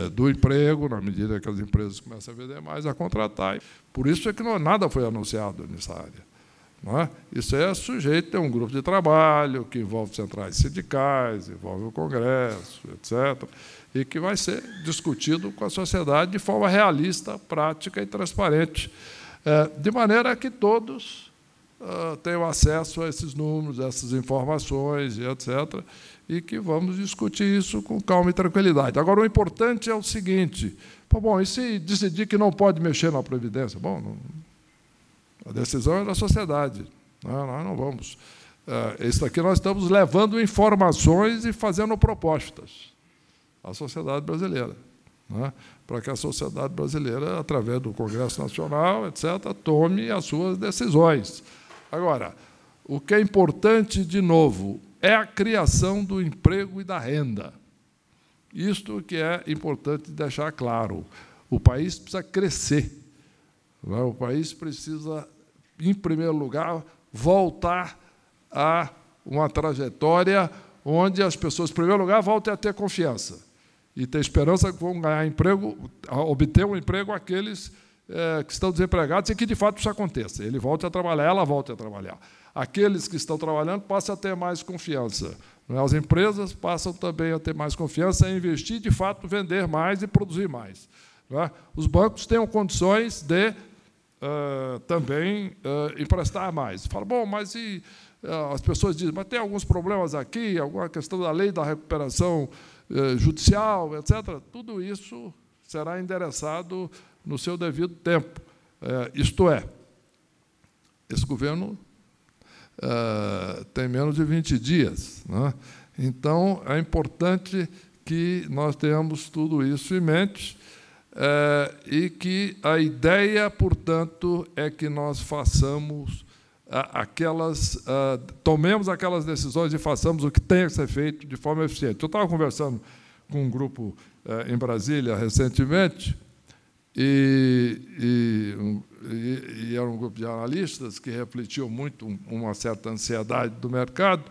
é, do emprego, na medida que as empresas começam a vender mais, a contratar. Por isso é que não, nada foi anunciado nessa área. É? Isso é sujeito a um grupo de trabalho que envolve centrais sindicais, envolve o Congresso, etc., e que vai ser discutido com a sociedade de forma realista, prática e transparente, é, de maneira que todos ah, tenham acesso a esses números, a essas informações, etc., e que vamos discutir isso com calma e tranquilidade. Agora, o importante é o seguinte: bom, e se decidir que não pode mexer na Previdência? Bom, não a decisão é da sociedade. Não, né? nós não vamos. Eh, isso aqui nós estamos levando informações e fazendo propostas à sociedade brasileira. Né, para que a sociedade brasileira, através do Congresso Nacional, etc., tome as suas decisões. Agora, o que é importante, de novo, é a criação do emprego e da renda. Isto que é importante deixar claro. O país precisa crescer, né? o país precisa em primeiro lugar, voltar a uma trajetória onde as pessoas, em primeiro lugar, voltem a ter confiança e ter esperança que vão ganhar emprego, obter um emprego aqueles é, que estão desempregados e que, de fato, isso aconteça. Ele volte a trabalhar, ela volte a trabalhar. Aqueles que estão trabalhando passam a ter mais confiança. É? As empresas passam também a ter mais confiança em investir, de fato, vender mais e produzir mais. É? Os bancos tenham condições de também uh, emprestar mais. Fala, bom, mas e uh, as pessoas dizem, mas tem alguns problemas aqui, alguma questão da lei da recuperação judicial, etc. Tudo isso será endereçado no seu devido tempo. isto é, esse governo tem menos de 20 dias. Né? Então, é importante que nós tenhamos tudo isso em mente eh, e que a ideia, portanto, é que nós façamos aquelas tomemos aquelas decisões e façamos o que tenha que ser feito de forma eficiente. Eu estava conversando com um grupo eh, em Brasília recentemente e, e, e, era um grupo de analistas que refletiu muito uma certa ansiedade do mercado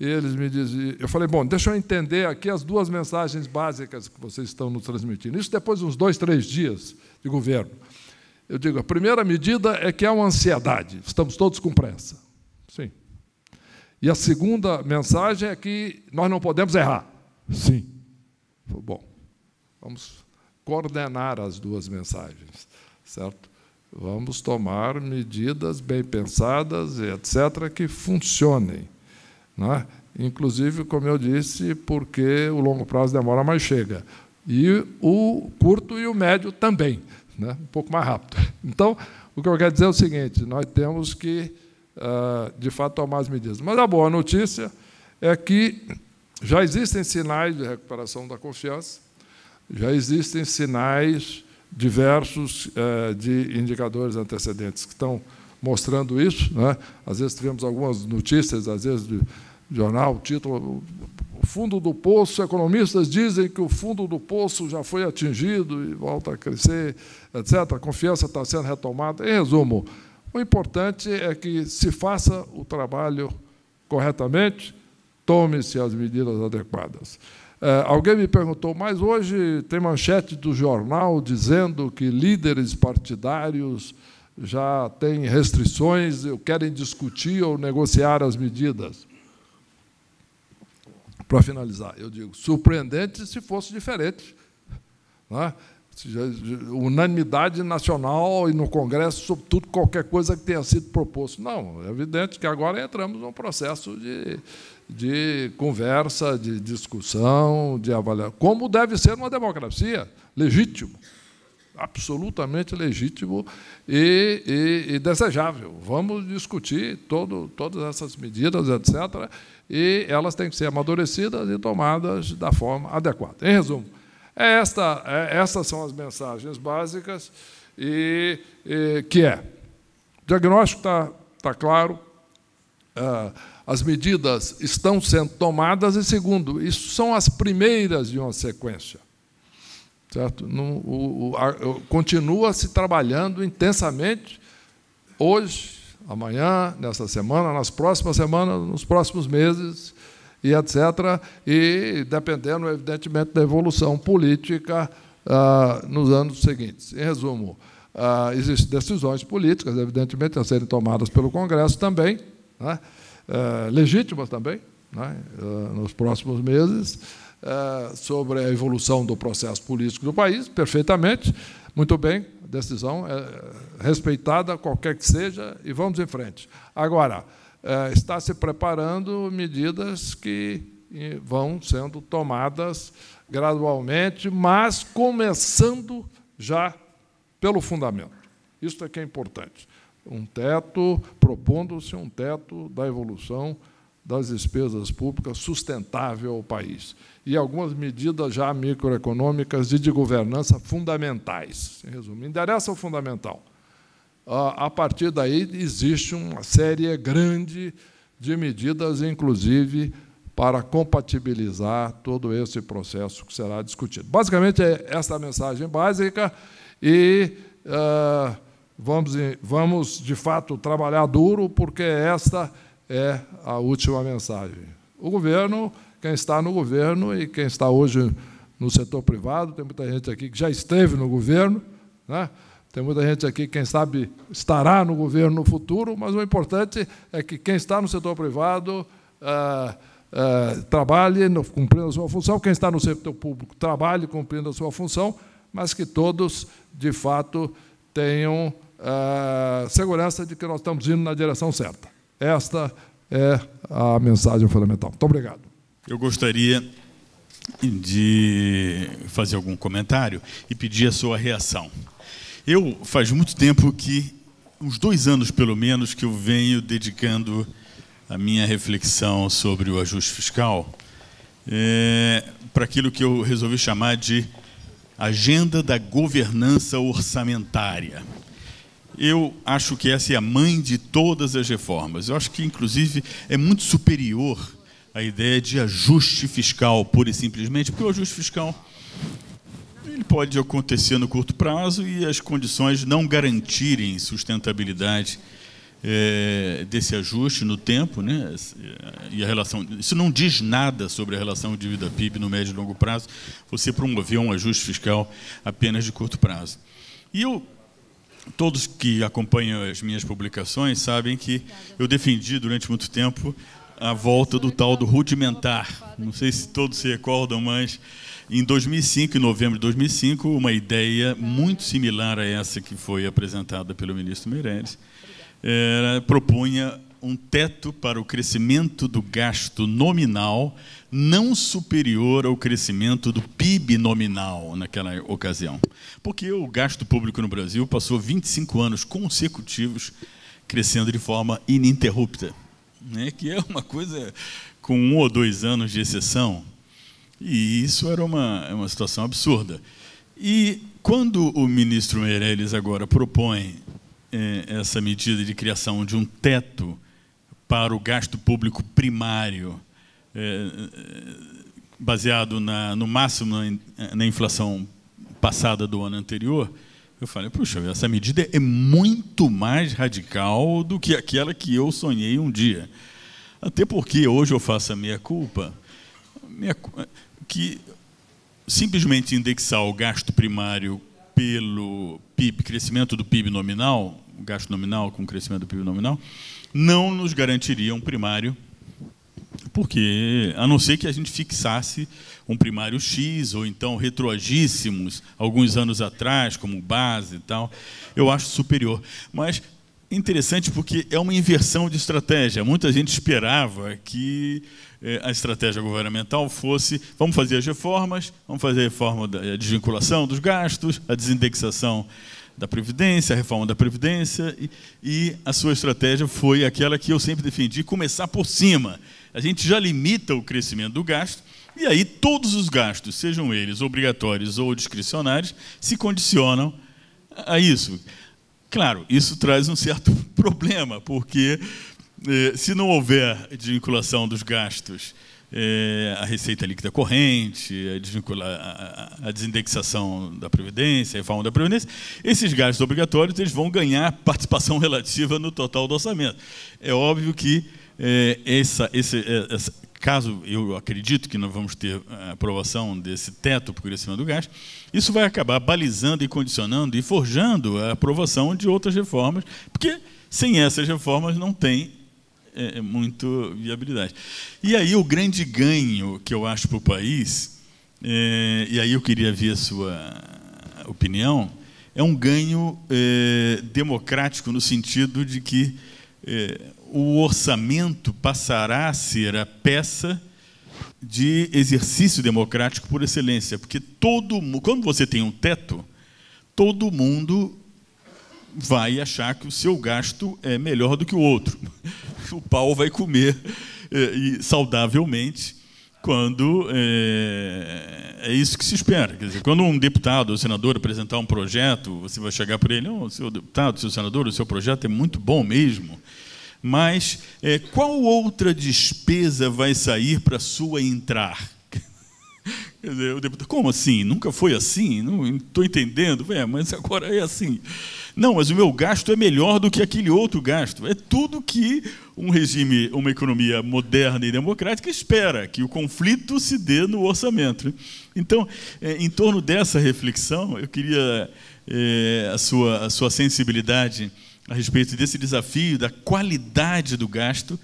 e eles me diziam, eu falei, bom, deixa eu entender aqui as duas mensagens básicas que vocês estão nos transmitindo. Isso depois de uns dois, três dias de governo. Eu digo, a primeira medida é que há uma ansiedade, estamos todos com pressa. Sim. E a segunda mensagem é que nós não podemos errar. Sim. Bom, vamos coordenar as duas mensagens, certo? Vamos tomar medidas bem pensadas, etc., que funcionem. Né? Inclusive, como eu disse, porque o longo prazo demora, mas chega. E o curto e o médio também, né? um pouco mais rápido. Então, o que eu quero dizer é o seguinte: nós temos que, ah, de fato, tomar as medidas. Mas a boa notícia é que já existem sinais de recuperação da confiança, já existem sinais diversos eh, de indicadores antecedentes que estão mostrando isso. Né? Às vezes tivemos algumas notícias, às vezes de jornal, título, o fundo do poço, economistas dizem que o fundo do poço já foi atingido e volta a crescer, etc. A confiança está sendo retomada. Em resumo, o importante é que se faça o trabalho corretamente, tome-se as medidas adequadas. É, alguém me perguntou, mas hoje tem manchete do jornal dizendo que líderes partidários já têm restrições, querem discutir ou negociar as medidas para finalizar, eu digo, surpreendente se fosse diferente. Né? Unanimidade nacional e no Congresso, sobretudo qualquer coisa que tenha sido proposto. Não, é evidente que agora entramos num processo de, de conversa, de discussão, de avaliação, como deve ser uma democracia, legítimo, absolutamente legítimo e, e, e desejável. Vamos discutir todo, todas essas medidas, etc., e elas têm que ser amadurecidas e tomadas da forma adequada. Em resumo, é esta, é, essas são as mensagens básicas, e, e que é, o diagnóstico está tá claro, é, as medidas estão sendo tomadas, e segundo, isso são as primeiras de uma sequência. Certo? o, o, a, continua se trabalhando intensamente hoje amanhã, nesta semana, nas próximas semanas, nos próximos meses e etc. E dependendo, evidentemente, da evolução política ah, nos anos seguintes. Em resumo, ah, existem decisões políticas, evidentemente, a serem tomadas pelo Congresso também, né? Ah, legítimas também, né? nos próximos meses, sobre a evolução do processo político do país, perfeitamente, muito bem, decisão é respeitada, qualquer que seja, e vamos em frente. Agora, é, está se preparando medidas que vão sendo tomadas gradualmente, mas começando já pelo fundamento. Isso é que é importante. Um teto, propondo-se um teto da evolução das despesas públicas sustentável ao país e algumas medidas já microeconômicas e de governança fundamentais. Em resumo, endereça o fundamental. Ah, a partir daí, existe uma série grande de medidas, inclusive, para compatibilizar todo esse processo que será discutido. Basicamente, é esta a mensagem básica e uh, vamos, vamos, de fato, trabalhar duro, porque esta é a última mensagem. O governo, quem está no governo e quem está hoje no setor privado, tem muita gente aqui que já esteve no governo, né? tem muita gente aqui que, quem sabe, estará no governo no futuro, mas o importante é que quem está no setor privado ah, ah, trabalhe cumprindo a sua função, quem está no setor público trabalhe cumprindo a sua função, mas que todos, de fato, tenham ah, segurança de que nós estamos indo na direção certa. Esta é a mensagem fundamental. Muito obrigado. Eu gostaria de fazer algum comentário e pedir a sua reação. Eu faz muito tempo que, uns dois anos pelo menos, que eu venho dedicando a minha reflexão sobre o ajuste fiscal é, para aquilo que eu resolvi chamar de agenda da governança orçamentária eu acho que essa é a mãe de todas as reformas. Eu acho que, inclusive, é muito superior à ideia de ajuste fiscal, pura e simplesmente, porque o ajuste fiscal ele pode acontecer no curto prazo e as condições não garantirem sustentabilidade é, desse ajuste no tempo, né? E a relação, isso não diz nada sobre a relação dívida PIB no médio e longo prazo. Você promover um ajuste fiscal apenas de curto prazo. E eu todos que acompanham as minhas publicações sabem que eu defendi durante muito tempo a volta do tal do rudimentar. Não sei se todos se recordam, mas em 2005, em novembro de 2005, uma ideia muito similar a essa que foi apresentada pelo ministro Meirelles, era, eh, propunha um teto para o crescimento do gasto nominal não superior ao crescimento do PIB nominal naquela ocasião. Porque o gasto público no Brasil passou 25 anos consecutivos crescendo de forma ininterrupta, né? que é uma coisa com um ou dois anos de exceção. E isso era uma, é uma situação absurda. E quando o ministro Meirelles agora propõe eh, essa medida de criação de um teto para o gasto público primário, é, baseado na, no máximo na, eh, na inflação passada do ano anterior, eu falei, puxa, essa medida é muito mais radical do que aquela que eu sonhei um dia. Até porque hoje eu faço a minha culpa, minha, que simplesmente indexar o gasto primário pelo PIB, crescimento do PIB nominal, gasto nominal com crescimento do PIB nominal, não nos garantiria um primário, porque a não ser que a gente fixasse um primário X ou então retroagíssemos alguns anos atrás como base e tal, eu acho superior. Mas interessante porque é uma inversão de estratégia. Muita gente esperava que eh, a estratégia governamental fosse vamos fazer as reformas, vamos fazer a reforma da desvinculação dos gastos, a desindexação da Previdência, a reforma da Previdência, e, e, a sua estratégia foi aquela que eu sempre defendi, começar por cima. A gente já limita o crescimento do gasto, e aí todos os gastos, sejam eles obrigatórios ou discricionários, se condicionam a isso. Claro, isso traz um certo problema, porque eh, se não houver desvinculação dos gastos é, a receita líquida corrente, é, a, a, a, desindexação da Previdência, a reforma da Previdência, esses gastos obrigatórios eles vão ganhar participação relativa no total do orçamento. É óbvio que é, essa, esse, é, essa, caso eu acredito que nós vamos ter a é, aprovação desse teto por cima do gás, isso vai acabar balizando e condicionando e forjando a aprovação de outras reformas, porque sem essas reformas não tem é, é muito viabilidade. E aí o grande ganho que eu acho para o país, é, e aí eu queria ver a sua opinião, é um ganho é, democrático no sentido de que é, o orçamento passará a ser a peça de exercício democrático por excelência, porque todo quando você tem um teto, todo mundo vai achar que o seu gasto é melhor do que o outro o pau vai comer eh, e, saudavelmente quando é, é, isso que se espera. Quer dizer, quando um deputado ou senador apresentar um projeto, você vai chegar para ele, oh, seu deputado, seu senador, o seu projeto é muito bom mesmo, mas é, qual outra despesa vai sair para sua entrar? o deputado, como assim? Nunca foi assim? Não estou entendendo. É, mas agora é assim. Não, mas o meu gasto é melhor do que aquele outro gasto. É tudo que um regime, uma economia moderna e democrática espera, que o conflito se dê no orçamento. Então, é, em torno dessa reflexão, eu queria é, a, sua, a sua sensibilidade a respeito desse desafio da qualidade do gasto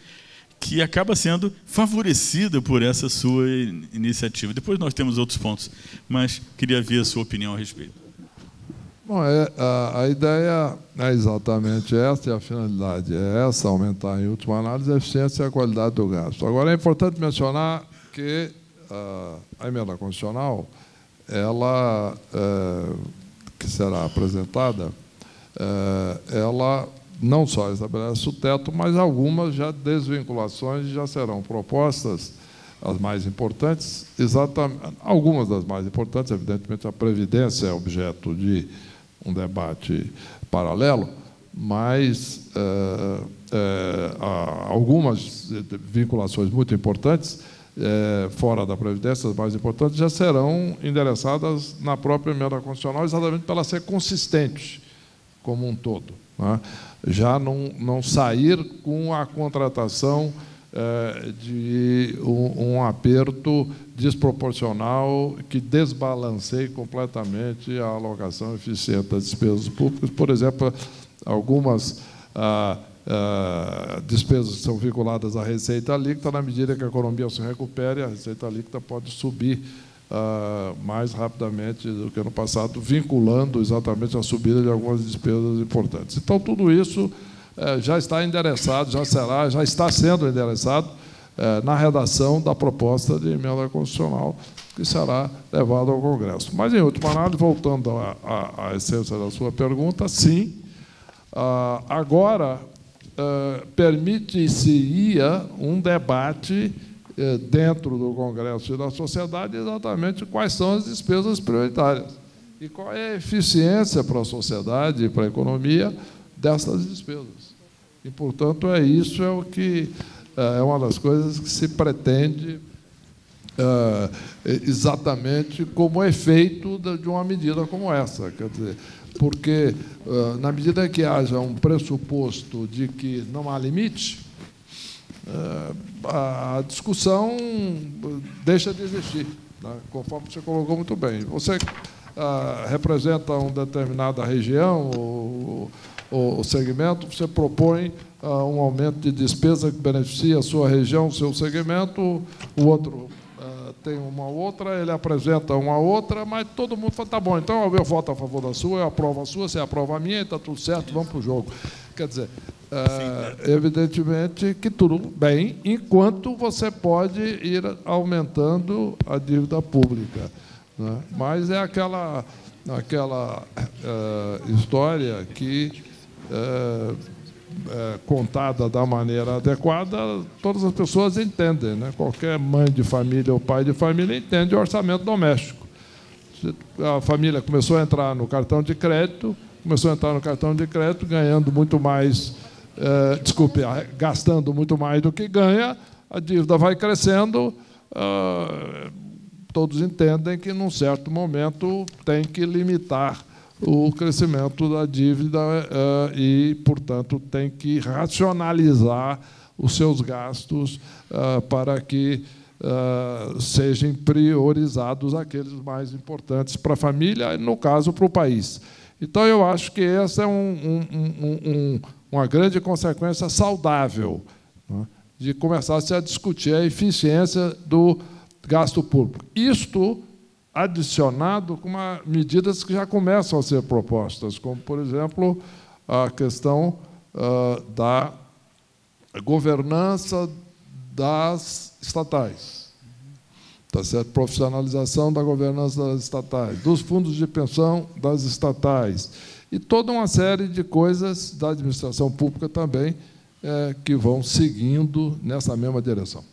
que acaba sendo favorecida por essa sua iniciativa. Depois nós temos outros pontos, mas queria ver a sua opinião a respeito. Bom, é, a, a, ideia é exatamente essa, e a finalidade é essa, aumentar em última análise a eficiência e a qualidade do gasto. Agora, é importante mencionar que uh, a emenda constitucional, ela, uh, que será apresentada, uh, ela não só estabelece o teto, mas algumas já desvinculações já serão propostas, as mais importantes, exatamente, algumas das mais importantes, evidentemente a Previdência é objeto de um debate paralelo, mas é, é, algumas vinculações muito importantes, é, fora da Previdência, as mais importantes, já serão endereçadas na própria emenda constitucional, exatamente para ela ser consistente como um todo. Não é? já não, não sair com a contratação eh, de um, aperto desproporcional que desbalanceie completamente a alocação eficiente das despesas públicas. Por exemplo, algumas ah, ah, despesas são vinculadas à receita líquida, na medida que a economia se recupere, a receita líquida pode subir ah, mais rapidamente do que no passado, vinculando exatamente a subida de algumas despesas importantes. Então, tudo isso eh, já está endereçado, já será, já está sendo endereçado eh, na redação da proposta de emenda constitucional que será levada ao Congresso. Mas, em última análise, voltando à, essência da sua pergunta, sim, ah, agora eh, permite-se-ia um debate eh, dentro do Congresso e da sociedade exatamente quais são as despesas prioritárias e qual é a eficiência para a sociedade e para a economia dessas despesas. E, portanto, é isso é o que eh, é uma das coisas que se pretende eh, exatamente como efeito de uma medida como essa. Quer dizer, porque na medida que haja um pressuposto de que não há limite, é, a discussão deixa de existir, né? conforme você colocou muito bem. Você ah, representa uma determinada região ou, segmento, você propõe ah, um aumento de despesa que beneficia a sua região, o seu segmento, o outro ah, tem uma outra, ele apresenta uma outra, mas todo mundo fala, tá bom, então eu voto a favor da sua, eu aprovo a sua, você aprova a minha, está tudo certo, vamos para o jogo. Quer dizer, ah, né? evidentemente que tudo bem, enquanto você pode ir aumentando a dívida pública. Né? Mas é aquela, aquela eh, história que, é, contada da maneira adequada, todas as pessoas entendem. Né? Qualquer mãe de família ou pai de família entende o orçamento doméstico. Se a família começou a entrar no cartão de crédito, começou a entrar no cartão de crédito ganhando muito mais eh, desculpe, ah, gastando muito mais do que ganha, a dívida vai crescendo. Ah, todos entendem que, num certo momento, tem que limitar o crescimento da dívida eh, e, portanto, tem que racionalizar os seus gastos ah, para que sejam priorizados aqueles mais importantes para a família e, no caso, para o país. Então, eu acho que esse é um, um, um, um uma grande consequência saudável né, de começar-se a discutir a eficiência do gasto público. Isto adicionado com uma, medidas que já começam a ser propostas, como, por exemplo, a questão uh, da governança das estatais, tá certo? profissionalização da governança das estatais, dos fundos de pensão das estatais, e toda uma série de coisas da administração pública também é, que vão seguindo nessa mesma direção.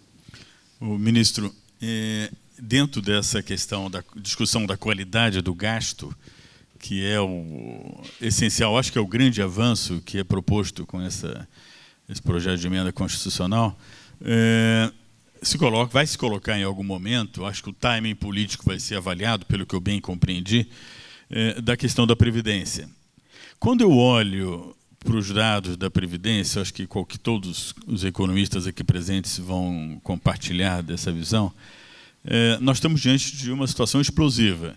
O ministro, é, dentro dessa questão da discussão da qualidade do gasto, que é o essencial, acho que é o grande avanço que é proposto com essa, esse projeto de emenda constitucional, é, se coloca, vai se colocar em algum momento, acho que o timing político vai ser avaliado, pelo que eu bem compreendi, é, da questão da Previdência. Quando eu olho para os dados da Previdência, acho que todos os economistas aqui presentes vão compartilhar dessa visão, é, nós estamos diante de uma situação explosiva.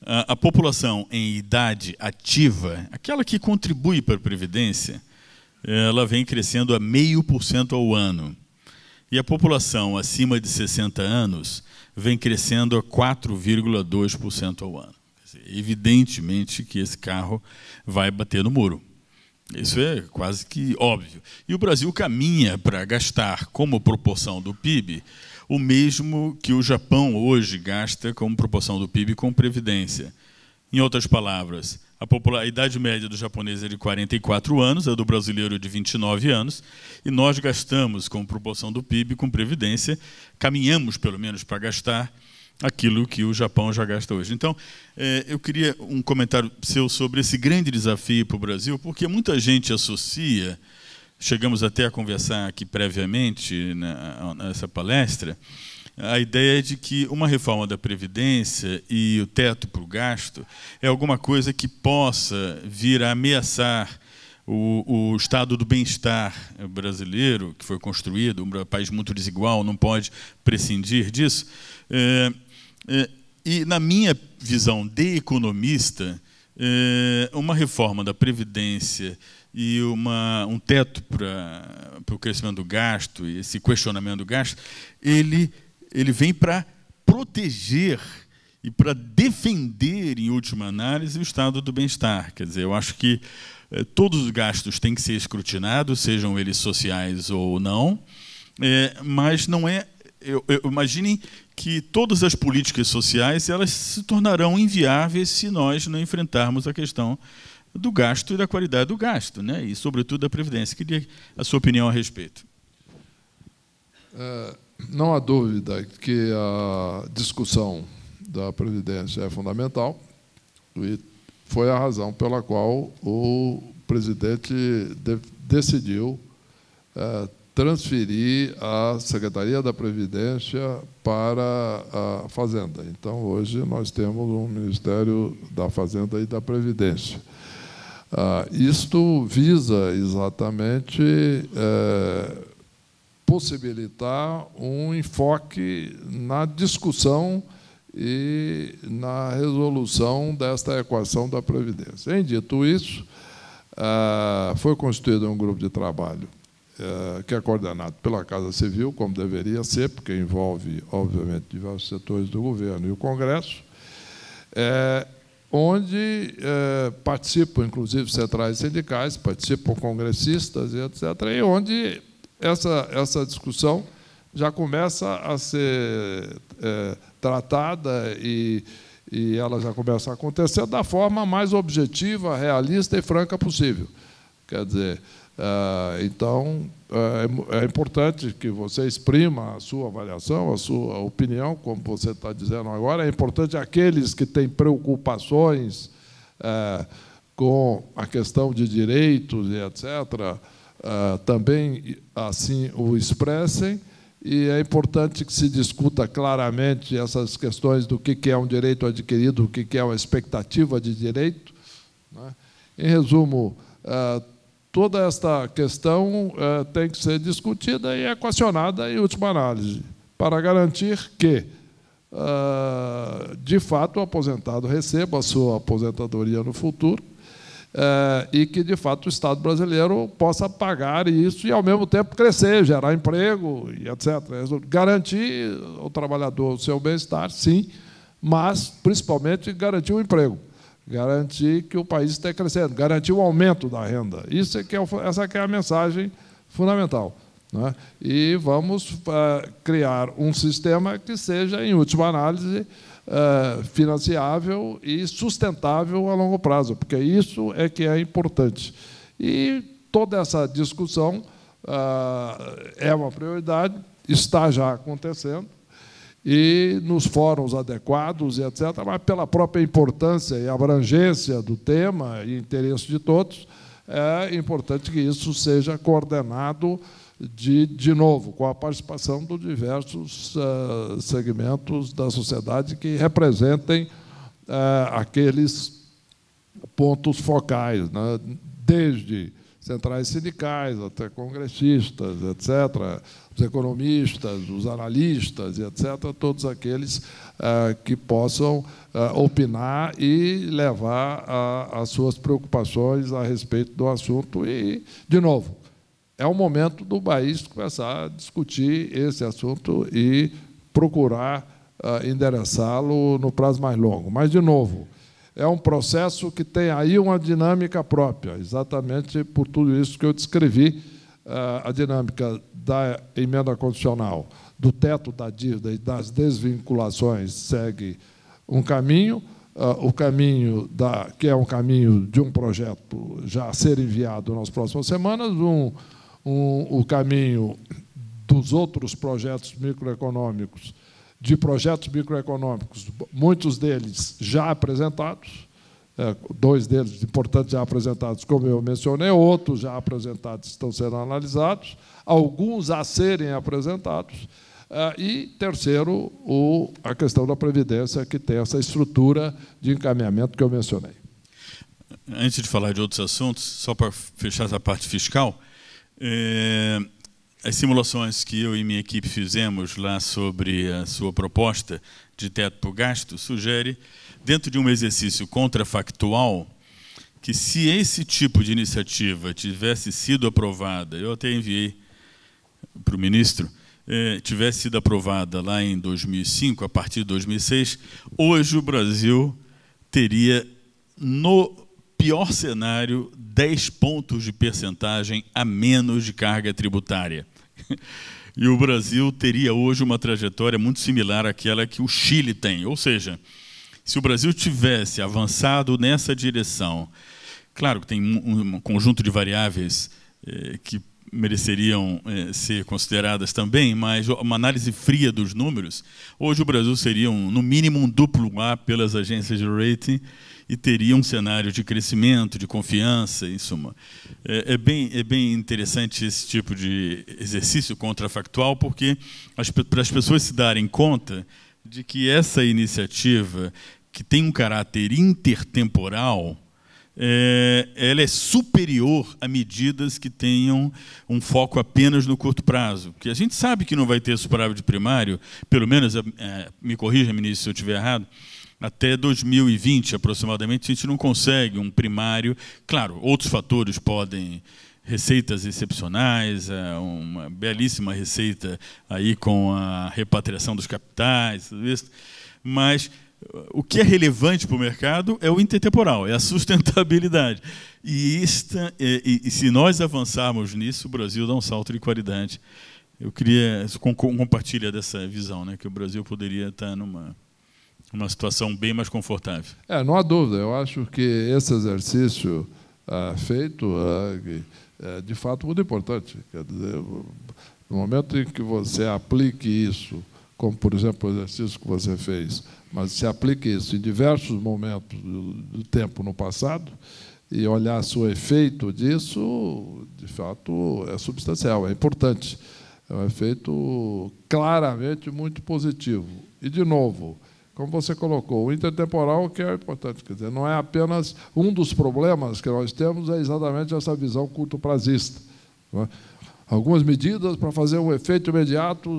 A, a, população em idade ativa, aquela que contribui para a Previdência, ela vem crescendo a meio por cento ao ano. E a população acima de 60 anos vem crescendo a 4,2% ao ano evidentemente que esse carro vai bater no muro. Isso é quase que óbvio. E o Brasil caminha para gastar, como proporção do PIB, o mesmo que o Japão hoje gasta como proporção do PIB com previdência. Em outras palavras, a, a, idade média do japonês é de 44 anos, a do brasileiro é de 29 anos, e nós gastamos, com proporção do PIB, com previdência, caminhamos pelo menos para gastar aquilo que o Japão já gasta hoje. Então, é, eu queria um comentário seu sobre esse grande desafio para o Brasil, porque muita gente associa, chegamos até a conversar aqui previamente na, né, nessa palestra, a ideia de que uma reforma da Previdência e o teto para o gasto é alguma coisa que possa vir a ameaçar o, o, estado do bem-estar brasileiro, que foi construído, um país muito desigual, não pode prescindir disso. É, é, e, na minha visão de economista, é, uma reforma da Previdência e uma, um teto para, para o crescimento do gasto, esse questionamento do gasto, ele, ele vem para proteger e para defender, em última análise, o estado do bem-estar. Quer dizer, eu acho que é, todos os gastos têm que ser escrutinados, sejam eles sociais ou não, mas não é eu, eu, imaginem que todas as políticas sociais elas se tornarão inviáveis se nós não enfrentarmos a questão do gasto e da qualidade do gasto, né? e sobretudo da previdência. Queria a sua opinião a respeito. É, não há dúvida que a discussão da previdência é fundamental e foi a razão pela qual o presidente de decidiu é, transferir a Secretaria da Previdência para a Fazenda. Então, hoje, nós temos um Ministério da Fazenda e da Previdência. Ah, isto visa exatamente é, possibilitar um enfoque na discussão e na resolução desta equação da Previdência. Em dito isso, ah, foi constituído um grupo de trabalho é, que é coordenado pela Casa Civil, como deveria ser, porque envolve, obviamente, diversos setores do governo e o Congresso, é, onde é, participam, inclusive, centrais sindicais, participam congressistas, etc., e onde essa, essa discussão já começa a ser é, tratada e, e ela já começa a acontecer da forma mais objetiva, realista e franca possível. Quer dizer, ah, então, é, é, é importante que você exprima a sua avaliação, a sua opinião, como você está dizendo agora. É importante aqueles que têm preocupações é, com a questão de direitos e etc., também assim o expressem. E é importante que se discuta claramente essas questões do que é um direito adquirido, o que é uma expectativa de direito. Né? Em resumo, toda esta questão eh, tem que ser discutida e equacionada em última análise, para garantir que, eh, de fato, o aposentado receba a sua aposentadoria no futuro eh, e que, de fato, o Estado brasileiro possa pagar isso e, ao mesmo tempo, crescer, gerar emprego e etc. Garantir ao trabalhador o seu bem-estar, sim, mas, principalmente, garantir o emprego garantir que o país esteja crescendo, garantir o aumento da renda. Isso é que é, essa que é a mensagem fundamental. Né? E vamos uh, criar um sistema que seja, em última análise, uh, financiável e sustentável a longo prazo, porque isso é que é importante. E toda essa discussão uh, é uma prioridade, está já acontecendo, e nos fóruns adequados e etc., mas pela própria importância e abrangência do tema e interesse de todos, é importante que isso seja coordenado de, de novo, com a participação de diversos uh, segmentos da sociedade que representem uh, aqueles pontos focais, né? desde centrais sindicais até congressistas, etc., os economistas, os analistas, etc., todos aqueles ah, que possam ah, opinar e levar ah, as suas preocupações a respeito do assunto. E, de novo, é o momento do país começar a discutir esse assunto e procurar endereçá-lo no prazo mais longo. Mas, de novo, é um processo que tem aí uma dinâmica própria, exatamente por tudo isso que eu descrevi a dinâmica da emenda constitucional, do teto da dívida e das desvinculações segue um caminho, ah, o caminho da, que é um caminho de um projeto já a ser enviado nas próximas semanas, um, um, o caminho dos outros projetos microeconômicos, de projetos microeconômicos, muitos deles já apresentados, é, dois deles importantes já apresentados, como eu mencionei, outros já apresentados estão sendo analisados, alguns a serem apresentados, é, e terceiro, o, a questão da Previdência, que tem essa estrutura de encaminhamento que eu mencionei. Antes de falar de outros assuntos, só para fechar essa parte fiscal, é, as simulações que eu e minha equipe fizemos lá sobre a sua proposta de teto por gasto sugere, dentro de um exercício contrafactual, que se esse tipo de iniciativa tivesse sido aprovada, eu até enviei para o ministro, eh, tivesse sido aprovada lá em 2005, a partir de 2006, hoje o Brasil teria, no pior cenário, 10 pontos de percentagem a menos de carga tributária. E o Brasil teria hoje uma trajetória muito similar àquela que o Chile tem. Ou seja, se o Brasil tivesse avançado nessa direção, claro que tem um, conjunto de variáveis eh, que mereceriam eh, ser consideradas também, mas uma análise fria dos números, hoje o Brasil seria, um, no mínimo, um duplo A pelas agências de rating e teria um cenário de crescimento, de confiança, em suma. É, é, bem, é bem interessante esse tipo de exercício contrafactual, porque as, para as pessoas se darem conta de que essa iniciativa, que tem um caráter intertemporal, é, ela é superior a medidas que tenham um foco apenas no curto prazo. Porque a gente sabe que não vai ter superávit primário, pelo menos, é, é me corrija, ministro, se eu estiver errado, até 2020 aproximadamente, a gente não consegue um primário. Claro, outros fatores podem receitas excepcionais, é, uma belíssima receita aí com a repatriação dos capitais, tudo isso. Mas o que é relevante para o mercado é o intertemporal, é a sustentabilidade. E, esta, é, e, e, se nós avançarmos nisso, o Brasil dá um salto de qualidade. Eu queria compartilha dessa visão, né, que o Brasil poderia estar numa uma situação bem mais confortável. É, não há dúvida. Eu acho que esse exercício ah, feito ah, é de fato muito importante. Quer dizer, no momento em que você aplique isso, como por exemplo o exercício que você fez, mas se aplique isso em diversos momentos do, do tempo no passado e olhar se o efeito disso, de fato, é substancial, é importante. É um efeito claramente muito positivo. E, de novo, como você colocou, o intertemporal que é importante, quer dizer, não é apenas um dos problemas que nós temos, é exatamente essa visão curto-prazista. É? Algumas medidas para fazer um efeito imediato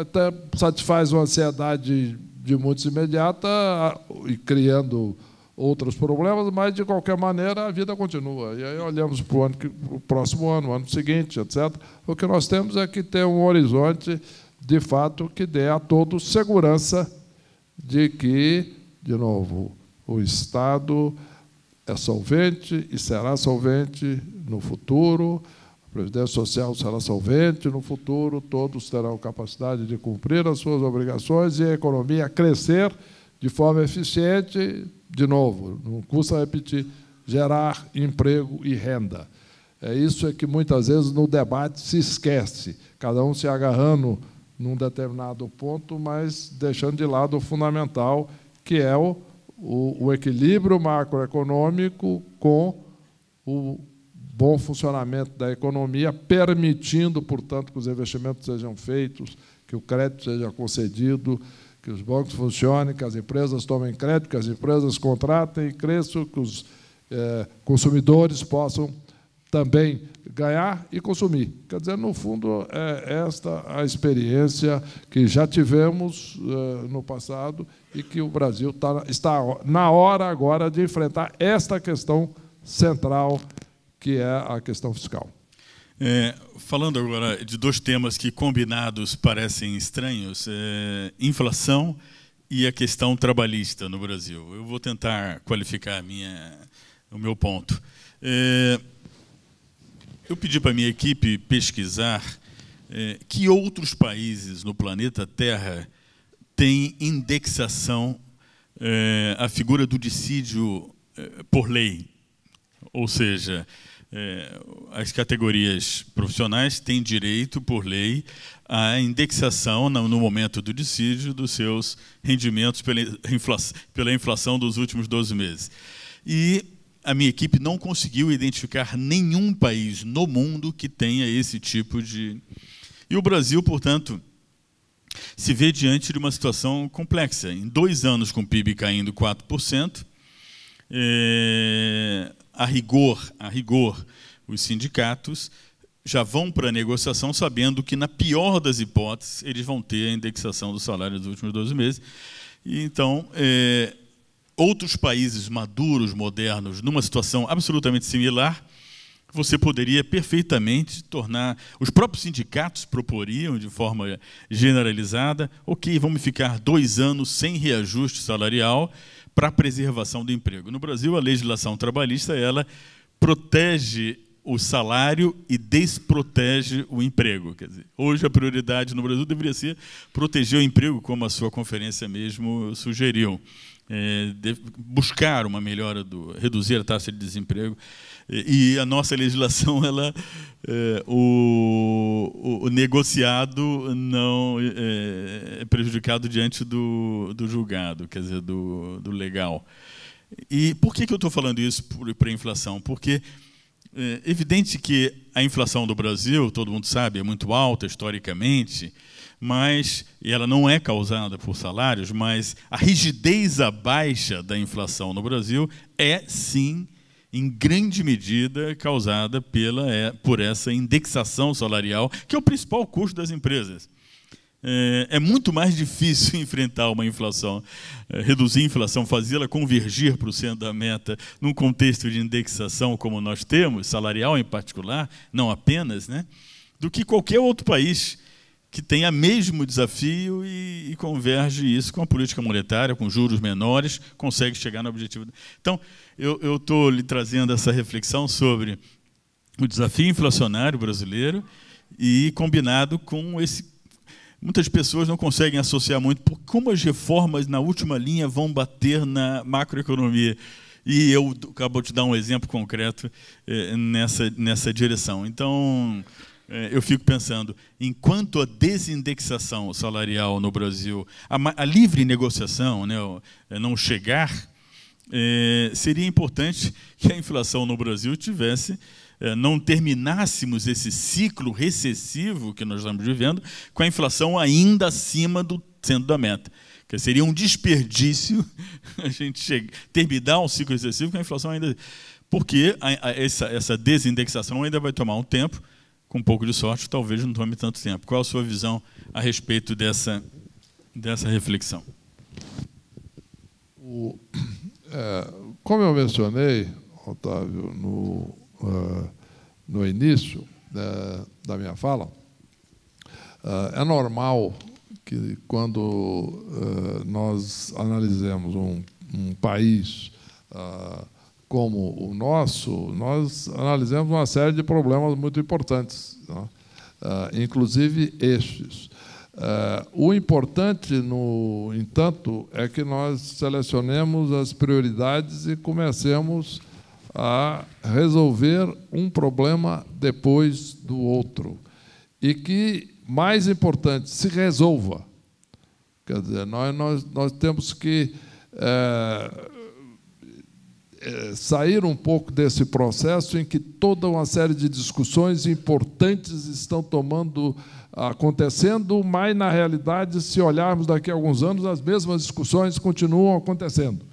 até satisfaz uma ansiedade de muitos imediata e criando outros problemas, mas de qualquer maneira a vida continua. E aí olhamos para o, ano, para o próximo ano, o ano seguinte, etc. O que nós temos é que ter um horizonte de fato que dê a todos segurança de que, de novo, o Estado é solvente e será solvente no futuro, a Previdência Social será solvente no futuro, todos terão capacidade de cumprir as suas obrigações e a economia crescer de forma eficiente, de novo, não custa repetir, gerar emprego e renda. É isso é que muitas vezes no debate se esquece, cada um se agarrando num determinado ponto, mas deixando de lado o fundamental, que é o, o, o equilíbrio macroeconômico com o bom funcionamento da economia, permitindo, portanto, que os investimentos sejam feitos, que o crédito seja concedido, que os bancos funcionem, que as empresas tomem crédito, que as empresas contratem e cresçam, que os eh, consumidores possam também ganhar e consumir. Quer dizer, no fundo, é esta a experiência que já tivemos eh, no passado e que o Brasil tá, está na hora agora de enfrentar esta questão central, que é a questão fiscal. É, falando agora de dois temas que combinados parecem estranhos, é, inflação e a questão trabalhista no Brasil. Eu vou tentar qualificar minha, o meu ponto. É, eu pedi para a minha equipe pesquisar eh, que outros países no planeta Terra têm indexação eh, à a figura do dissídio eh, por lei. Ou seja, as categorias profissionais têm direito, por lei, à indexação no momento do dissídio dos seus rendimentos pela inflação, pela inflação dos últimos 12 meses. E a minha equipe não conseguiu identificar nenhum país no mundo que tenha esse tipo de. E o Brasil, portanto, se vê diante de uma situação complexa. Em dois anos, com o PIB caindo 4%, é... Eh, a rigor, a rigor, os sindicatos já vão para a negociação sabendo que, na pior das hipóteses, eles vão ter a indexação do salário dos últimos 12 meses. E, então, é, outros países maduros, modernos, numa situação absolutamente similar, você poderia perfeitamente tornar. Os próprios sindicatos proporiam, de forma generalizada, ok, vamos ficar dois anos sem reajuste salarial para a preservação do emprego. No Brasil, a legislação trabalhista ela protege o salário e desprotege o emprego. Quer dizer, hoje a prioridade no Brasil deveria ser proteger o emprego, como a sua conferência mesmo sugeriu é, buscar uma melhora do reduzir a taxa de desemprego e a nossa legislação ela é, o, o, negociado não é, é, prejudicado diante do, do julgado quer dizer do, do legal e por que, que eu estou falando isso para a inflação porque é evidente que a inflação do Brasil todo mundo sabe é muito alta historicamente mas e ela não é causada por salários, mas a rigidez baixa da inflação no Brasil é sim em grande medida causada pela, é, por essa indexação salarial, que é o principal custo das empresas. É, é muito mais difícil enfrentar uma inflação, é, reduzir a inflação, fazê-la convergir para o centro da meta, num contexto de indexação como nós temos, salarial em particular, não apenas, né, do que qualquer outro país que tenha mesmo desafio e, e, converge isso com a política monetária, com juros menores, consegue chegar no objetivo. Então, eu estou lhe trazendo essa reflexão sobre o desafio inflacionário brasileiro e combinado com esse. Muitas pessoas não conseguem associar muito por como as reformas na última linha vão bater na macroeconomia. E eu acabo de dar um exemplo concreto eh, nessa, nessa direção. Então, é, eu fico pensando, enquanto a desindexação salarial no Brasil, a, a livre negociação, né, é, não chegar, é, seria importante que a inflação no Brasil tivesse, é, não terminássemos esse ciclo recessivo que nós estamos vivendo, com a inflação ainda acima do centro da meta. Que seria um desperdício a gente chegar, terminar um ciclo recessivo com a inflação ainda. Porque a, a, essa, essa desindexação ainda vai tomar um tempo com um pouco de sorte, talvez não tome tanto tempo. Qual a sua visão a respeito dessa, dessa reflexão? O, é, como eu mencionei, Otávio, no, uh, no início da, né, da minha fala, uh, é normal que quando uh, nós analisemos um, um país, uh, como o nosso, nós analisamos uma série de problemas muito importantes, né? ah, inclusive estes. Uh, o importante, no entanto, é que nós selecionemos as prioridades e comecemos a resolver um problema depois do outro. E que, mais importante, se resolva. Quer dizer, nós, nós, nós temos que uh, é, sair um pouco desse processo em que toda uma série de discussões importantes estão tomando acontecendo, mas na realidade, se olharmos daqui a alguns anos, as mesmas discussões continuam acontecendo.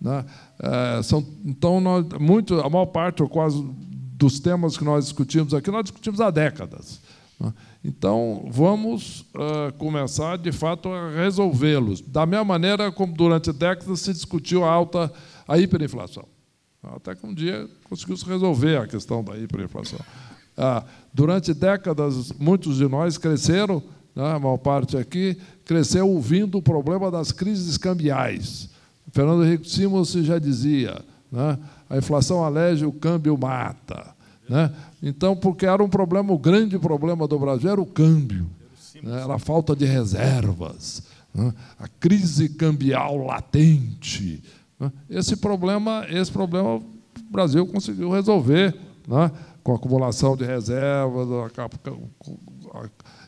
Né? É, são, então, nós, muito, a maior parte ou quase dos temas que nós discutimos aqui, nós discutimos há décadas. Né? Então, vamos uh, começar, de fato, a resolvê-los. Da mesma maneira como durante décadas se discutiu a alta a hiperinflação. Até que um dia conseguiu-se resolver a questão da hiperinflação. Ah, durante décadas, muitos de nós cresceram, né, a maior parte aqui, cresceu ouvindo o problema das crises cambiais. Fernando Henrique Simons já dizia, né, a inflação alege, o câmbio mata. Né? Então, porque era um problema, o grande problema do Brasil era o câmbio, né, era a falta de reservas, né, a crise cambial latente, né? Esse problema, esse problema o Brasil conseguiu resolver, né? com acumulação de reservas,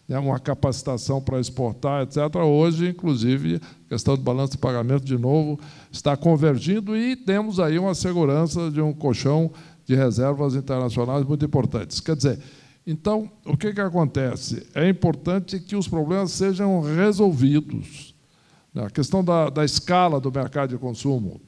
né, uma capacitação para exportar, etc. Hoje, inclusive, a questão do balanço de pagamento, de novo, está convergindo e temos aí uma segurança de um colchão de reservas internacionais muito importantes. Quer dizer, então, o que, que acontece? É importante que os problemas sejam resolvidos a questão da, da escala do mercado de consumo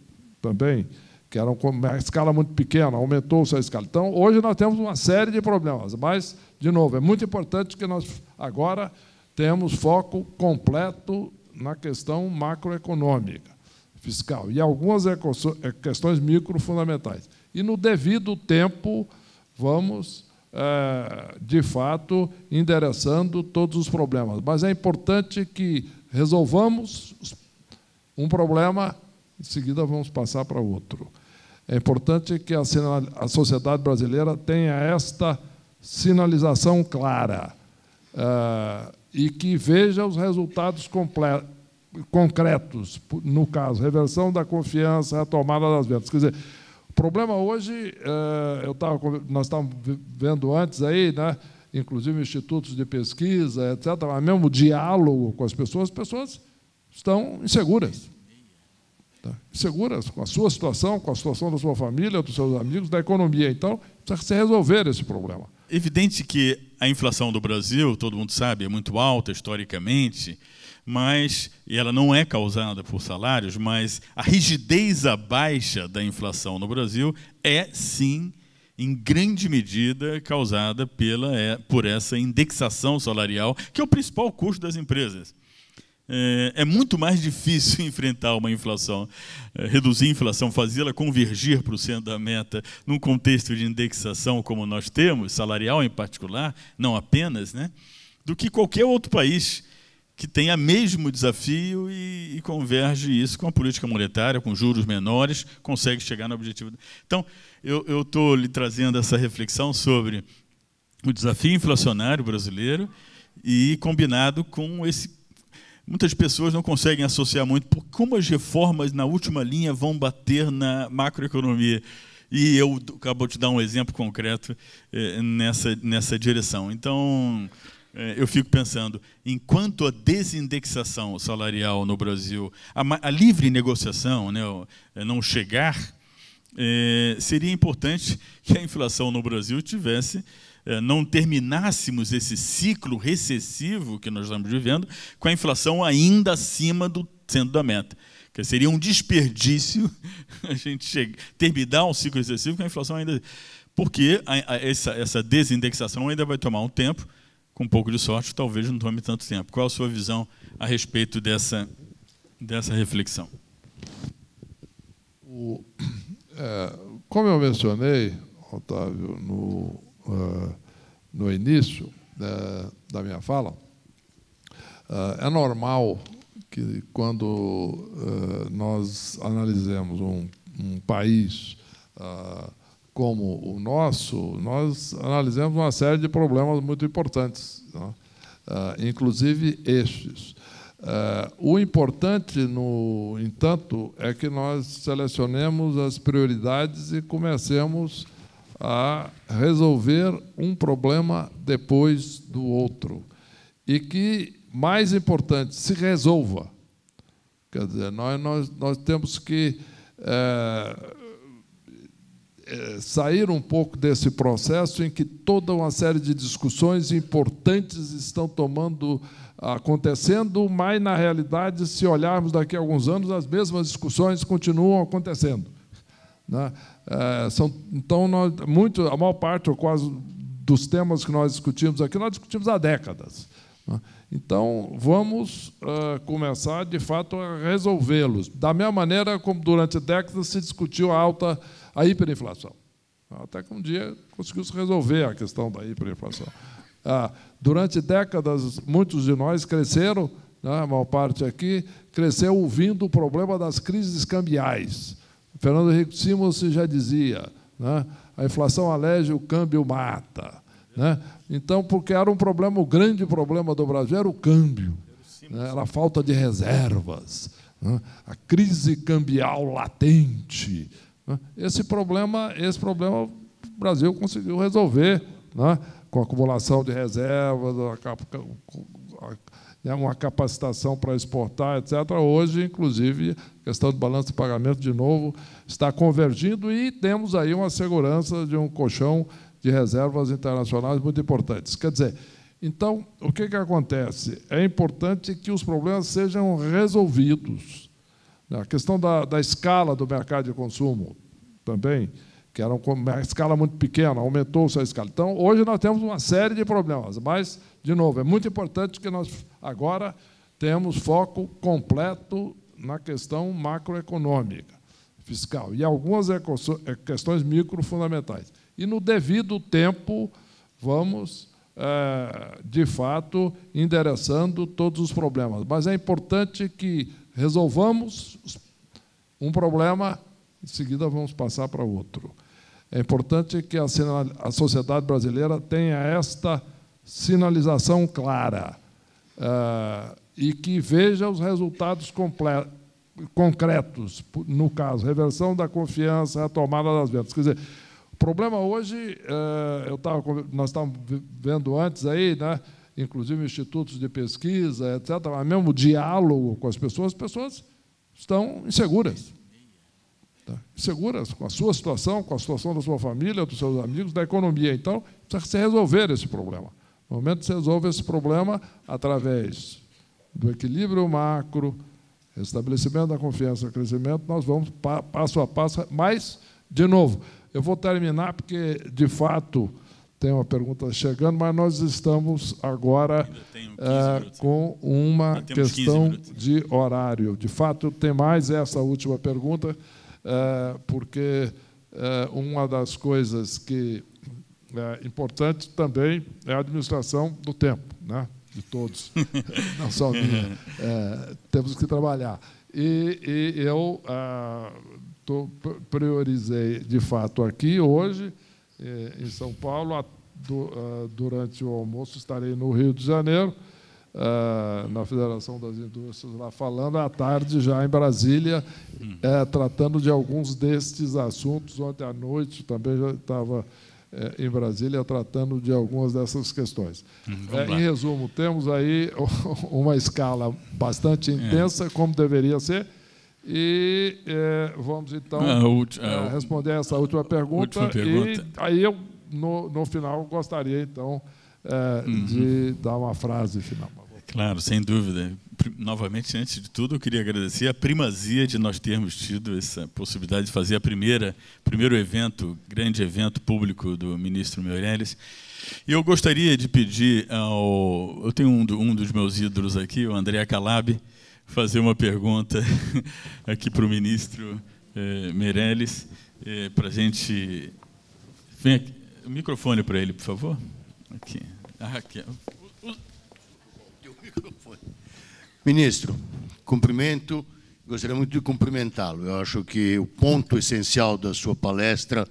também, que era uma escala muito pequena, aumentou-se a escala. Então, hoje nós temos uma série de problemas, mas, de novo, é muito importante que nós agora temos foco completo na questão macroeconômica, fiscal, e algumas é é questões microfundamentais. E, no devido tempo, vamos, é, de fato, endereçando todos os problemas. Mas é importante que resolvamos um problema, em seguida vamos passar para outro. É importante que a, sociedade brasileira tenha esta sinalização clara uh, e que veja os resultados concretos, no caso, reversão da confiança, retomada das vendas. Quer dizer, o problema hoje, uh, eu tava, nós estávamos vendo antes aí, né? inclusive institutos de pesquisa, etc., mas mesmo diálogo com as pessoas, as pessoas estão inseguras. Tá? Inseguras com a sua situação, com a situação da sua família, dos seus amigos, da economia. Então, precisa se resolver esse problema. Evidente que a inflação do Brasil, todo mundo sabe, é muito alta historicamente, mas e ela não é causada por salários, mas a rigidez abaixa baixa da inflação no Brasil é sim em grande medida causada pela, é, por essa indexação salarial, que é o principal custo das empresas. É, é muito mais difícil enfrentar uma inflação, é, reduzir a inflação, fazê-la convergir para o centro da meta num contexto de indexação como nós temos, salarial em particular, não apenas, né, do que qualquer outro país que tenha mesmo desafio e, e, converge isso com a política monetária, com juros menores, consegue chegar no objetivo. Então, eu estou lhe trazendo essa reflexão sobre o desafio inflacionário brasileiro e combinado com esse. Muitas pessoas não conseguem associar muito por como as reformas na última linha vão bater na macroeconomia. E eu acabo de dar um exemplo concreto eh, nessa, nessa direção. Então, eh, eu fico pensando, enquanto a desindexação salarial no Brasil, a, a livre negociação, né, eh, não chegar é, seria importante que a inflação no Brasil tivesse é, não terminássemos esse ciclo recessivo que nós estamos vivendo com a inflação ainda acima do centro da meta. Que seria um desperdício a gente chegar, terminar um ciclo recessivo com a inflação ainda. Porque a, a, essa, essa desindexação ainda vai tomar um tempo, com um pouco de sorte, talvez não tome tanto tempo. Qual a sua visão a respeito dessa, dessa reflexão? O, é, como eu mencionei, Otávio, no, uh, no início uh, da minha fala, uh, é normal que quando é, nós analisemos um, um país como o nosso, nós analisemos uma série de problemas muito importantes, né? inclusive estes. Eh, o importante, no entanto, é que nós selecionemos as prioridades e comecemos a resolver um problema depois do outro. E que, mais importante, se resolva. Quer dizer, nós, nós, nós temos que é, é, sair um pouco desse processo em que toda uma série de discussões importantes estão tomando acontecendo, mas na realidade, se olharmos daqui a alguns anos, as mesmas discussões continuam acontecendo. Né? É, são, então, nós, muito, a maior parte, ou quase, dos temas que nós discutimos aqui, nós discutimos há décadas. Né? Então, vamos uh, começar, de fato, a resolvê-los. Da mesma maneira como durante décadas se discutiu a alta, a hiperinflação. Até que um dia conseguiu-se resolver a questão da hiperinflação. Ah, durante décadas, muitos de nós cresceram, né, a maior parte aqui, cresceu ouvindo o problema das crises cambiais. Fernando Henrique Simons já dizia, né, a inflação alege, o câmbio mata. Né? Então, porque era um problema, o grande problema do Brasil era o câmbio, né? era a falta de reservas, né? a crise cambial latente. Né. Esse problema, esse problema o Brasil conseguiu resolver. Né com acumulação de reservas, né, uma capacitação para exportar, etc. Hoje, inclusive, a questão do balanço de pagamento, de novo, está convergindo e temos aí uma segurança de um colchão de reservas internacionais muito importantes. Quer dizer, então, o que, que acontece? É importante que os problemas sejam resolvidos. A questão da, da escala do mercado de consumo também que era uma escala muito pequena, aumentou sua escala. Então, hoje nós temos uma série de problemas, mas, de novo, é muito importante que nós agora temos foco completo na questão macroeconômica, fiscal, e algumas é é questões microfundamentais. E, no devido tempo, vamos, é, de fato, endereçando todos os problemas. Mas é importante que resolvamos um problema, em seguida vamos passar para outro. É importante que a, a sociedade brasileira tenha esta sinalização clara uh, e que veja os resultados concretos, no caso, reversão da confiança, retomada das vendas. Quer dizer, o problema hoje, uh, eu tava, nós estávamos vendo antes aí, né, inclusive institutos de pesquisa, etc., mas mesmo diálogo com as pessoas, as pessoas estão inseguras Tá? Seguras com a sua situação, com a situação da sua família, dos seus amigos, da economia. Então, precisa se resolver esse problema. No momento, se resolve esse problema através do equilíbrio macro, restabelecimento da confiança, crescimento, nós vamos pa passo a passo, mas, de novo, eu vou terminar porque, de fato, tem uma pergunta chegando, mas nós estamos agora é, com uma questão de horário. De fato, tem mais essa última pergunta. Eh, porque eh, uma das coisas que é importante também é a administração do tempo, né? de todos, não só minha. É, temos que trabalhar. E, e eu ah, priorizei, de fato, aqui hoje, em São Paulo, a, do, ah, durante o almoço estarei no Rio de Janeiro, Uh, na Federação das Indústrias lá falando, à tarde já em Brasília, hum. eh, tratando de alguns destes assuntos. Ontem à noite também já estava eh, em Brasília tratando de algumas dessas questões. Hum, eh, em resumo, temos aí uma escala bastante é. intensa, como deveria ser. E vamos então ah, a responder essa última pergunta, última pergunta. E aí eu, no, no final, gostaria então. É, uhum. de dar uma frase final. Claro, sem dúvida. Novamente, antes de tudo, eu queria agradecer a primazia de nós termos tido essa possibilidade de fazer a primeira, primeiro evento, grande evento público do ministro Meirelles. E eu gostaria de pedir ao. Eu tenho um, do, um dos meus ídolos aqui, o André Calab, fazer uma pergunta aqui para o ministro eh, Meirelles, eh, para a gente. Vem aqui. O microfone para ele, por favor. Aqui. A ah, Raquel. Ministro, cumprimento, gostaria muito de cumprimentá-lo. Eu acho que o ponto essencial da sua palestra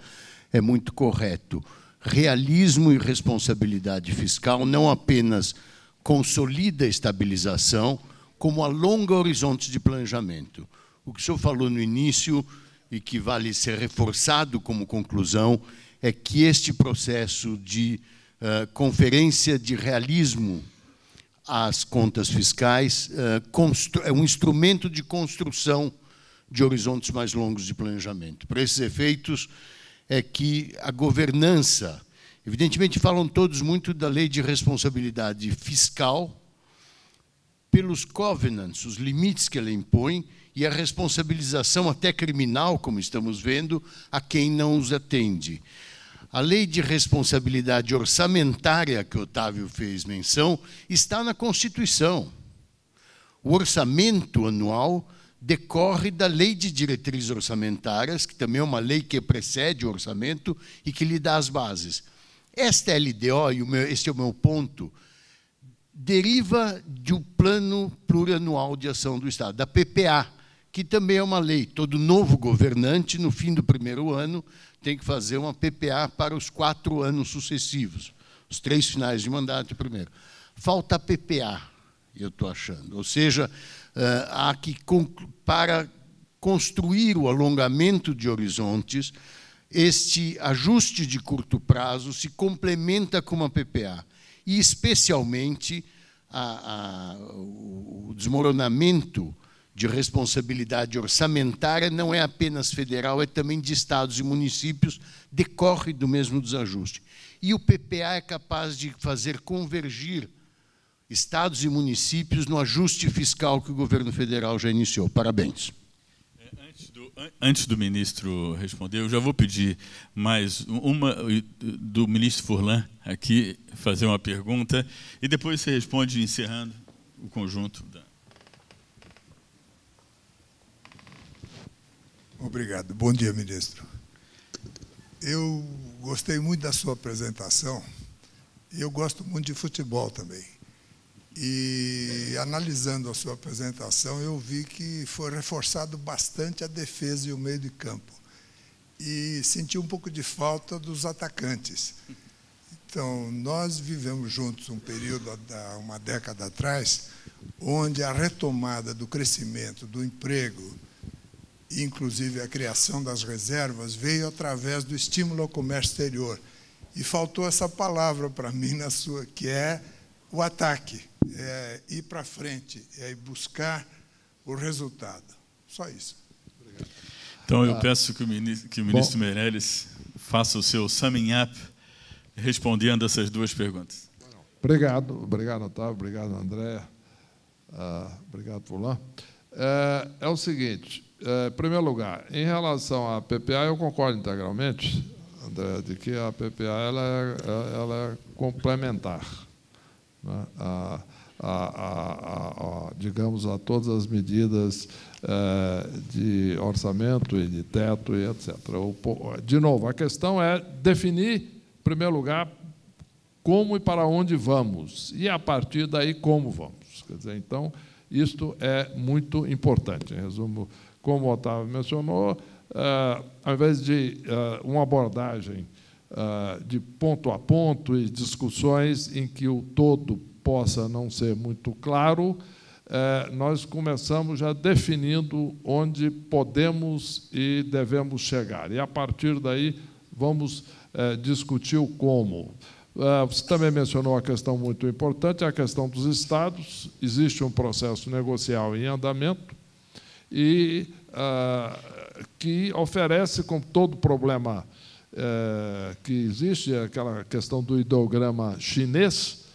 é muito correto. Realismo e responsabilidade fiscal não apenas consolida a estabilização, como alonga horizontes de planejamento. O que o senhor falou no início e que vale ser reforçado como conclusão é que este processo de uh, conferência de realismo as contas fiscais eh, é um instrumento de construção de horizontes mais longos de planejamento. Para esses efeitos, é que a governança, evidentemente, falam todos muito da lei de responsabilidade fiscal, pelos covenants, os limites que ela impõe, e a responsabilização até criminal, como estamos vendo, a quem não os atende. A lei de responsabilidade orçamentária que Otávio fez menção está na Constituição. O orçamento anual decorre da lei de diretrizes orçamentárias, que também é uma lei que precede o orçamento e que lhe dá as bases. Esta LDO, e meu, este é o meu ponto, deriva do de um Plano Plurianual de Ação do Estado, da PPA, que também é uma lei. Todo novo governante, no fim do primeiro ano, tem que fazer uma PPA para os quatro anos sucessivos, os três finais de mandato primeiro. Falta PPA, eu estou achando. Ou seja, eh, há que, para construir o alongamento de horizontes, este ajuste de curto prazo se complementa com uma PPA. E, especialmente, a, a, o desmoronamento de responsabilidade orçamentária não é apenas federal, é também de estados e municípios, decorre do mesmo desajuste. E o PPA é capaz de fazer convergir estados e municípios no ajuste fiscal que o governo federal já iniciou. Parabéns. É, antes do, antes do ministro responder, eu já vou pedir mais uma do ministro Furlan aqui fazer uma pergunta e depois você responde encerrando o conjunto da. Obrigado. Bom dia, ministro. Eu gostei muito da sua apresentação e eu gosto muito de futebol também. E analisando a sua apresentação, eu vi que foi reforçado bastante a defesa e o meio de campo. E senti um pouco de falta dos atacantes. Então, nós vivemos juntos um período, uma década atrás, onde a retomada do crescimento, do emprego, inclusive a criação das reservas, veio através do estímulo ao comércio exterior. E faltou essa palavra para mim na sua, que é o ataque, é ir para frente, é buscar o resultado. Só isso. Obrigado. Então, eu ah. peço que o ministro, que o ministro Bom, Meirelles faça o seu summing up respondendo essas duas perguntas. Obrigado, obrigado, Otávio, obrigado, André, uh, obrigado, Fulano. Uh, é o seguinte, eh, em primeiro lugar, em relação à PPA, eu concordo integralmente, André, de que a PPA ela é, é, ela é complementar, né? a, a, a, digamos, a todas as medidas eh, de orçamento e de teto e etc. de novo, a questão é definir, em primeiro lugar, como e para onde vamos, e a partir daí como vamos. Quer dizer, então, isto é muito importante. Em resumo, como o Otávio mencionou, uh, ao invés de uh, uma abordagem uh, de ponto a ponto e discussões em que o todo possa não ser muito claro, nós começamos já definindo onde podemos e devemos chegar. E, a partir daí, vamos discutir o como. Você também mencionou uma questão muito importante, a questão dos estados. Existe um processo negocial em andamento e ah, que oferece com todo o problema eh, que existe, é aquela questão do ideograma chinês,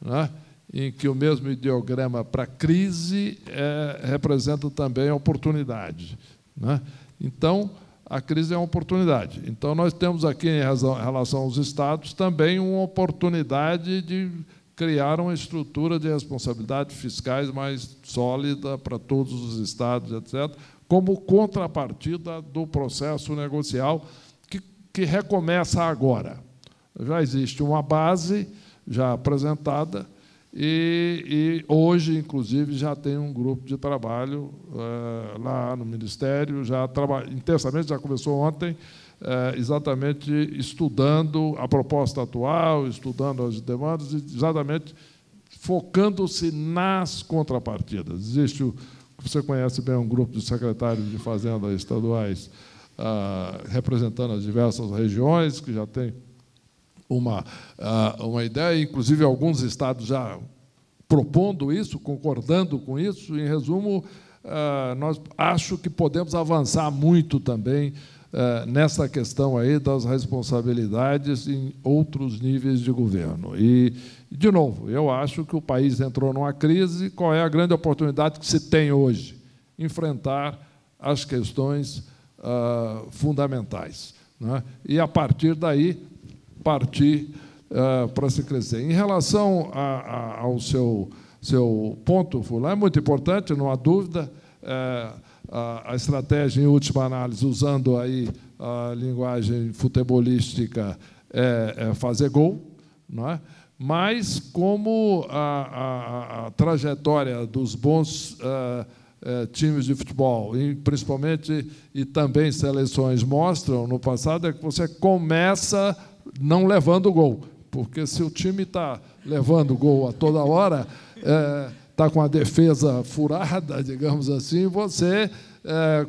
né, em que o mesmo ideograma para crise eh, representa também oportunidade. Né? Então, a crise é uma oportunidade. Então, nós temos aqui, em relação aos Estados, também uma oportunidade de criar uma estrutura de responsabilidade fiscais mais sólida para todos os estados, etc., como contrapartida do processo negocial que, que recomeça agora. Já existe uma base já apresentada e, e hoje, inclusive, já tem um grupo de trabalho é, lá no Ministério, já intensamente, já começou ontem, é, exatamente estudando a proposta atual, estudando as demandas, exatamente focando-se nas contrapartidas. Existe você conhece bem um grupo de secretários de fazenda estaduais ah, representando as diversas regiões, que já tem uma, ah, uma ideia, inclusive alguns estados já propondo isso, concordando com isso. Em resumo, ah, nós acho que podemos avançar muito também eh, nessa questão aí das responsabilidades em outros níveis de governo. E, de novo, eu acho que o país entrou numa crise. Qual é a grande oportunidade que se tem hoje? Enfrentar as questões uh, fundamentais. Né? E, a partir daí, partir uh, para se crescer. Em relação a, a, ao seu, seu ponto, Fulano, é muito importante, não há dúvida. Uh, a, estratégia, em última análise, usando aí a linguagem futebolística, é, é fazer gol, não é? mas como a, a, a trajetória dos bons uh, uh, times de futebol, e principalmente e também seleções mostram no passado, é que você começa não levando gol, porque se o time está levando gol a toda hora, é, está com a defesa furada, digamos assim, você, é,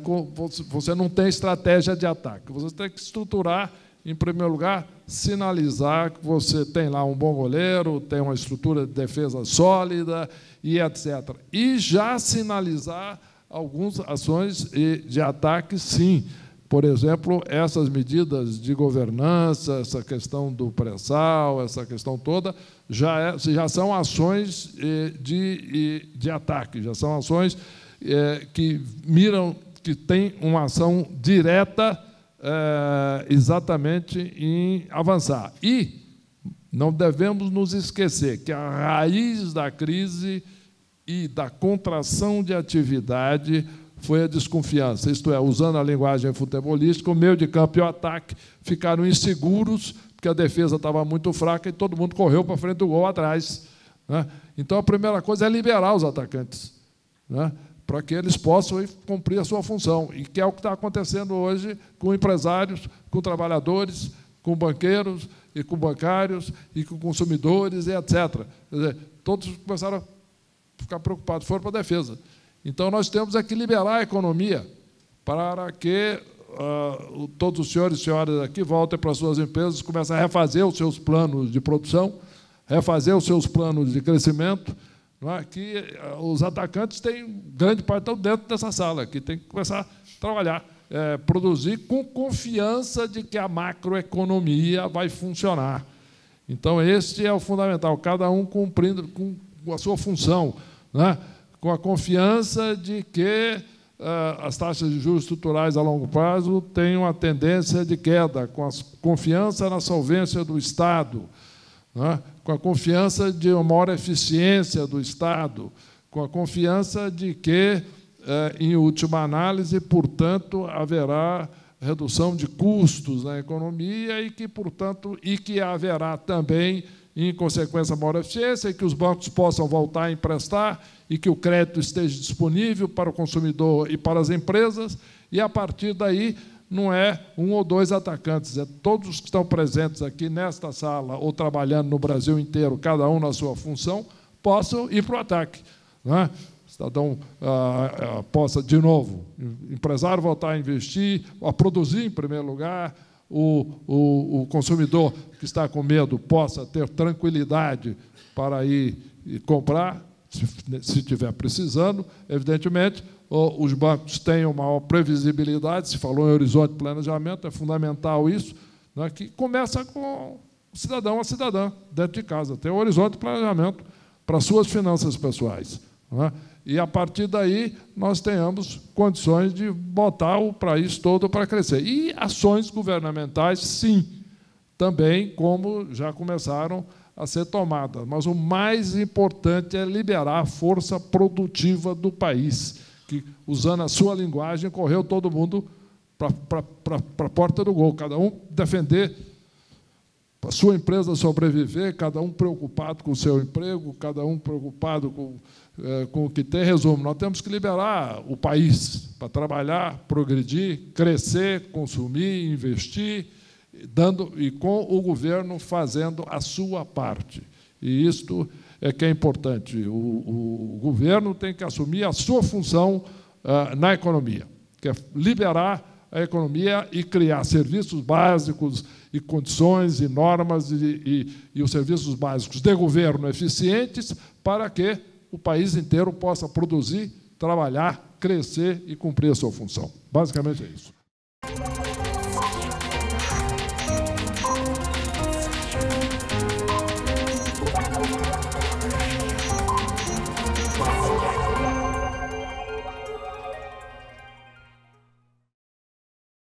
você não tem estratégia de ataque. Você tem que estruturar, em primeiro lugar, sinalizar que você tem lá um bom goleiro, tem uma estrutura de defesa sólida e etc. E já sinalizar algumas ações de ataque, sim. Por exemplo, essas medidas de governança, essa questão do pré-sal, essa questão toda, já, é, já são ações eh, de, de ataque, já são ações eh, que miram, que têm uma ação direta eh, exatamente em avançar. E não devemos nos esquecer que a raiz da crise e da contração de atividade foi a desconfiança. Isto é, usando a linguagem futebolística, o meio de campo e o ataque ficaram inseguros, porque a defesa estava muito fraca e todo mundo correu para frente do gol atrás. Né? Então, a primeira coisa é liberar os atacantes, né? para que eles possam cumprir a sua função. E que é o que está acontecendo hoje com empresários, com trabalhadores, com banqueiros e com bancários e com consumidores e etc. Quer dizer, todos começaram a ficar preocupados, foram para a defesa. Então, nós temos é que liberar a economia para que uh, todos os senhores e senhoras aqui voltem para suas empresas, comecem a refazer os seus planos de produção, refazer os seus planos de crescimento, é? que uh, os atacantes têm grande parte estão dentro dessa sala, que tem que começar a trabalhar, é, produzir com confiança de que a macroeconomia vai funcionar. Então, este é o fundamental, cada um cumprindo com a sua função. Não é? com a confiança de que uh, as taxas de juros estruturais a longo prazo têm uma tendência de queda, com a confiança na solvência do Estado, né? com a confiança de uma maior eficiência do Estado, com a confiança de que, uh, em última análise, portanto, haverá redução de custos na economia e que, portanto, e que haverá também, em consequência, maior eficiência, e que os bancos possam voltar a emprestar e que o crédito esteja disponível para o consumidor e para as empresas, e a partir daí não é um ou dois atacantes, é todos os que estão presentes aqui nesta sala ou trabalhando no Brasil inteiro, cada um na sua função, possam ir para o ataque. Né? O cidadão ah, ah, possa, de novo, empresário voltar a investir, a produzir em primeiro lugar, o, o, o consumidor que está com medo possa ter tranquilidade para ir comprar, se, se tiver precisando, evidentemente, os bancos tenham maior previsibilidade, se falou em horizonte de planejamento, é fundamental isso, né, que começa com o cidadão a cidadã, dentro de casa, ter um horizonte de planejamento para suas finanças pessoais. Né, e, a partir daí, nós tenhamos condições de botar o país todo para crescer. E ações governamentais, sim, também, como já começaram a a ser tomada, mas o mais importante é liberar a força produtiva do país, que, usando a sua linguagem, correu todo mundo para a porta do gol, cada um defender a sua empresa sobreviver, cada um preocupado com o seu emprego, cada um preocupado com, é, com o que tem. Resumo, nós temos que liberar o país para trabalhar, progredir, crescer, consumir, investir, dando e com o governo fazendo a sua parte. E isto é que é importante. O, o governo tem que assumir a sua função ah, na economia, que é liberar a economia e criar serviços básicos e condições e normas e, e, e os serviços básicos de governo eficientes para que o país inteiro possa produzir, trabalhar, crescer e cumprir a sua função. Basicamente é isso.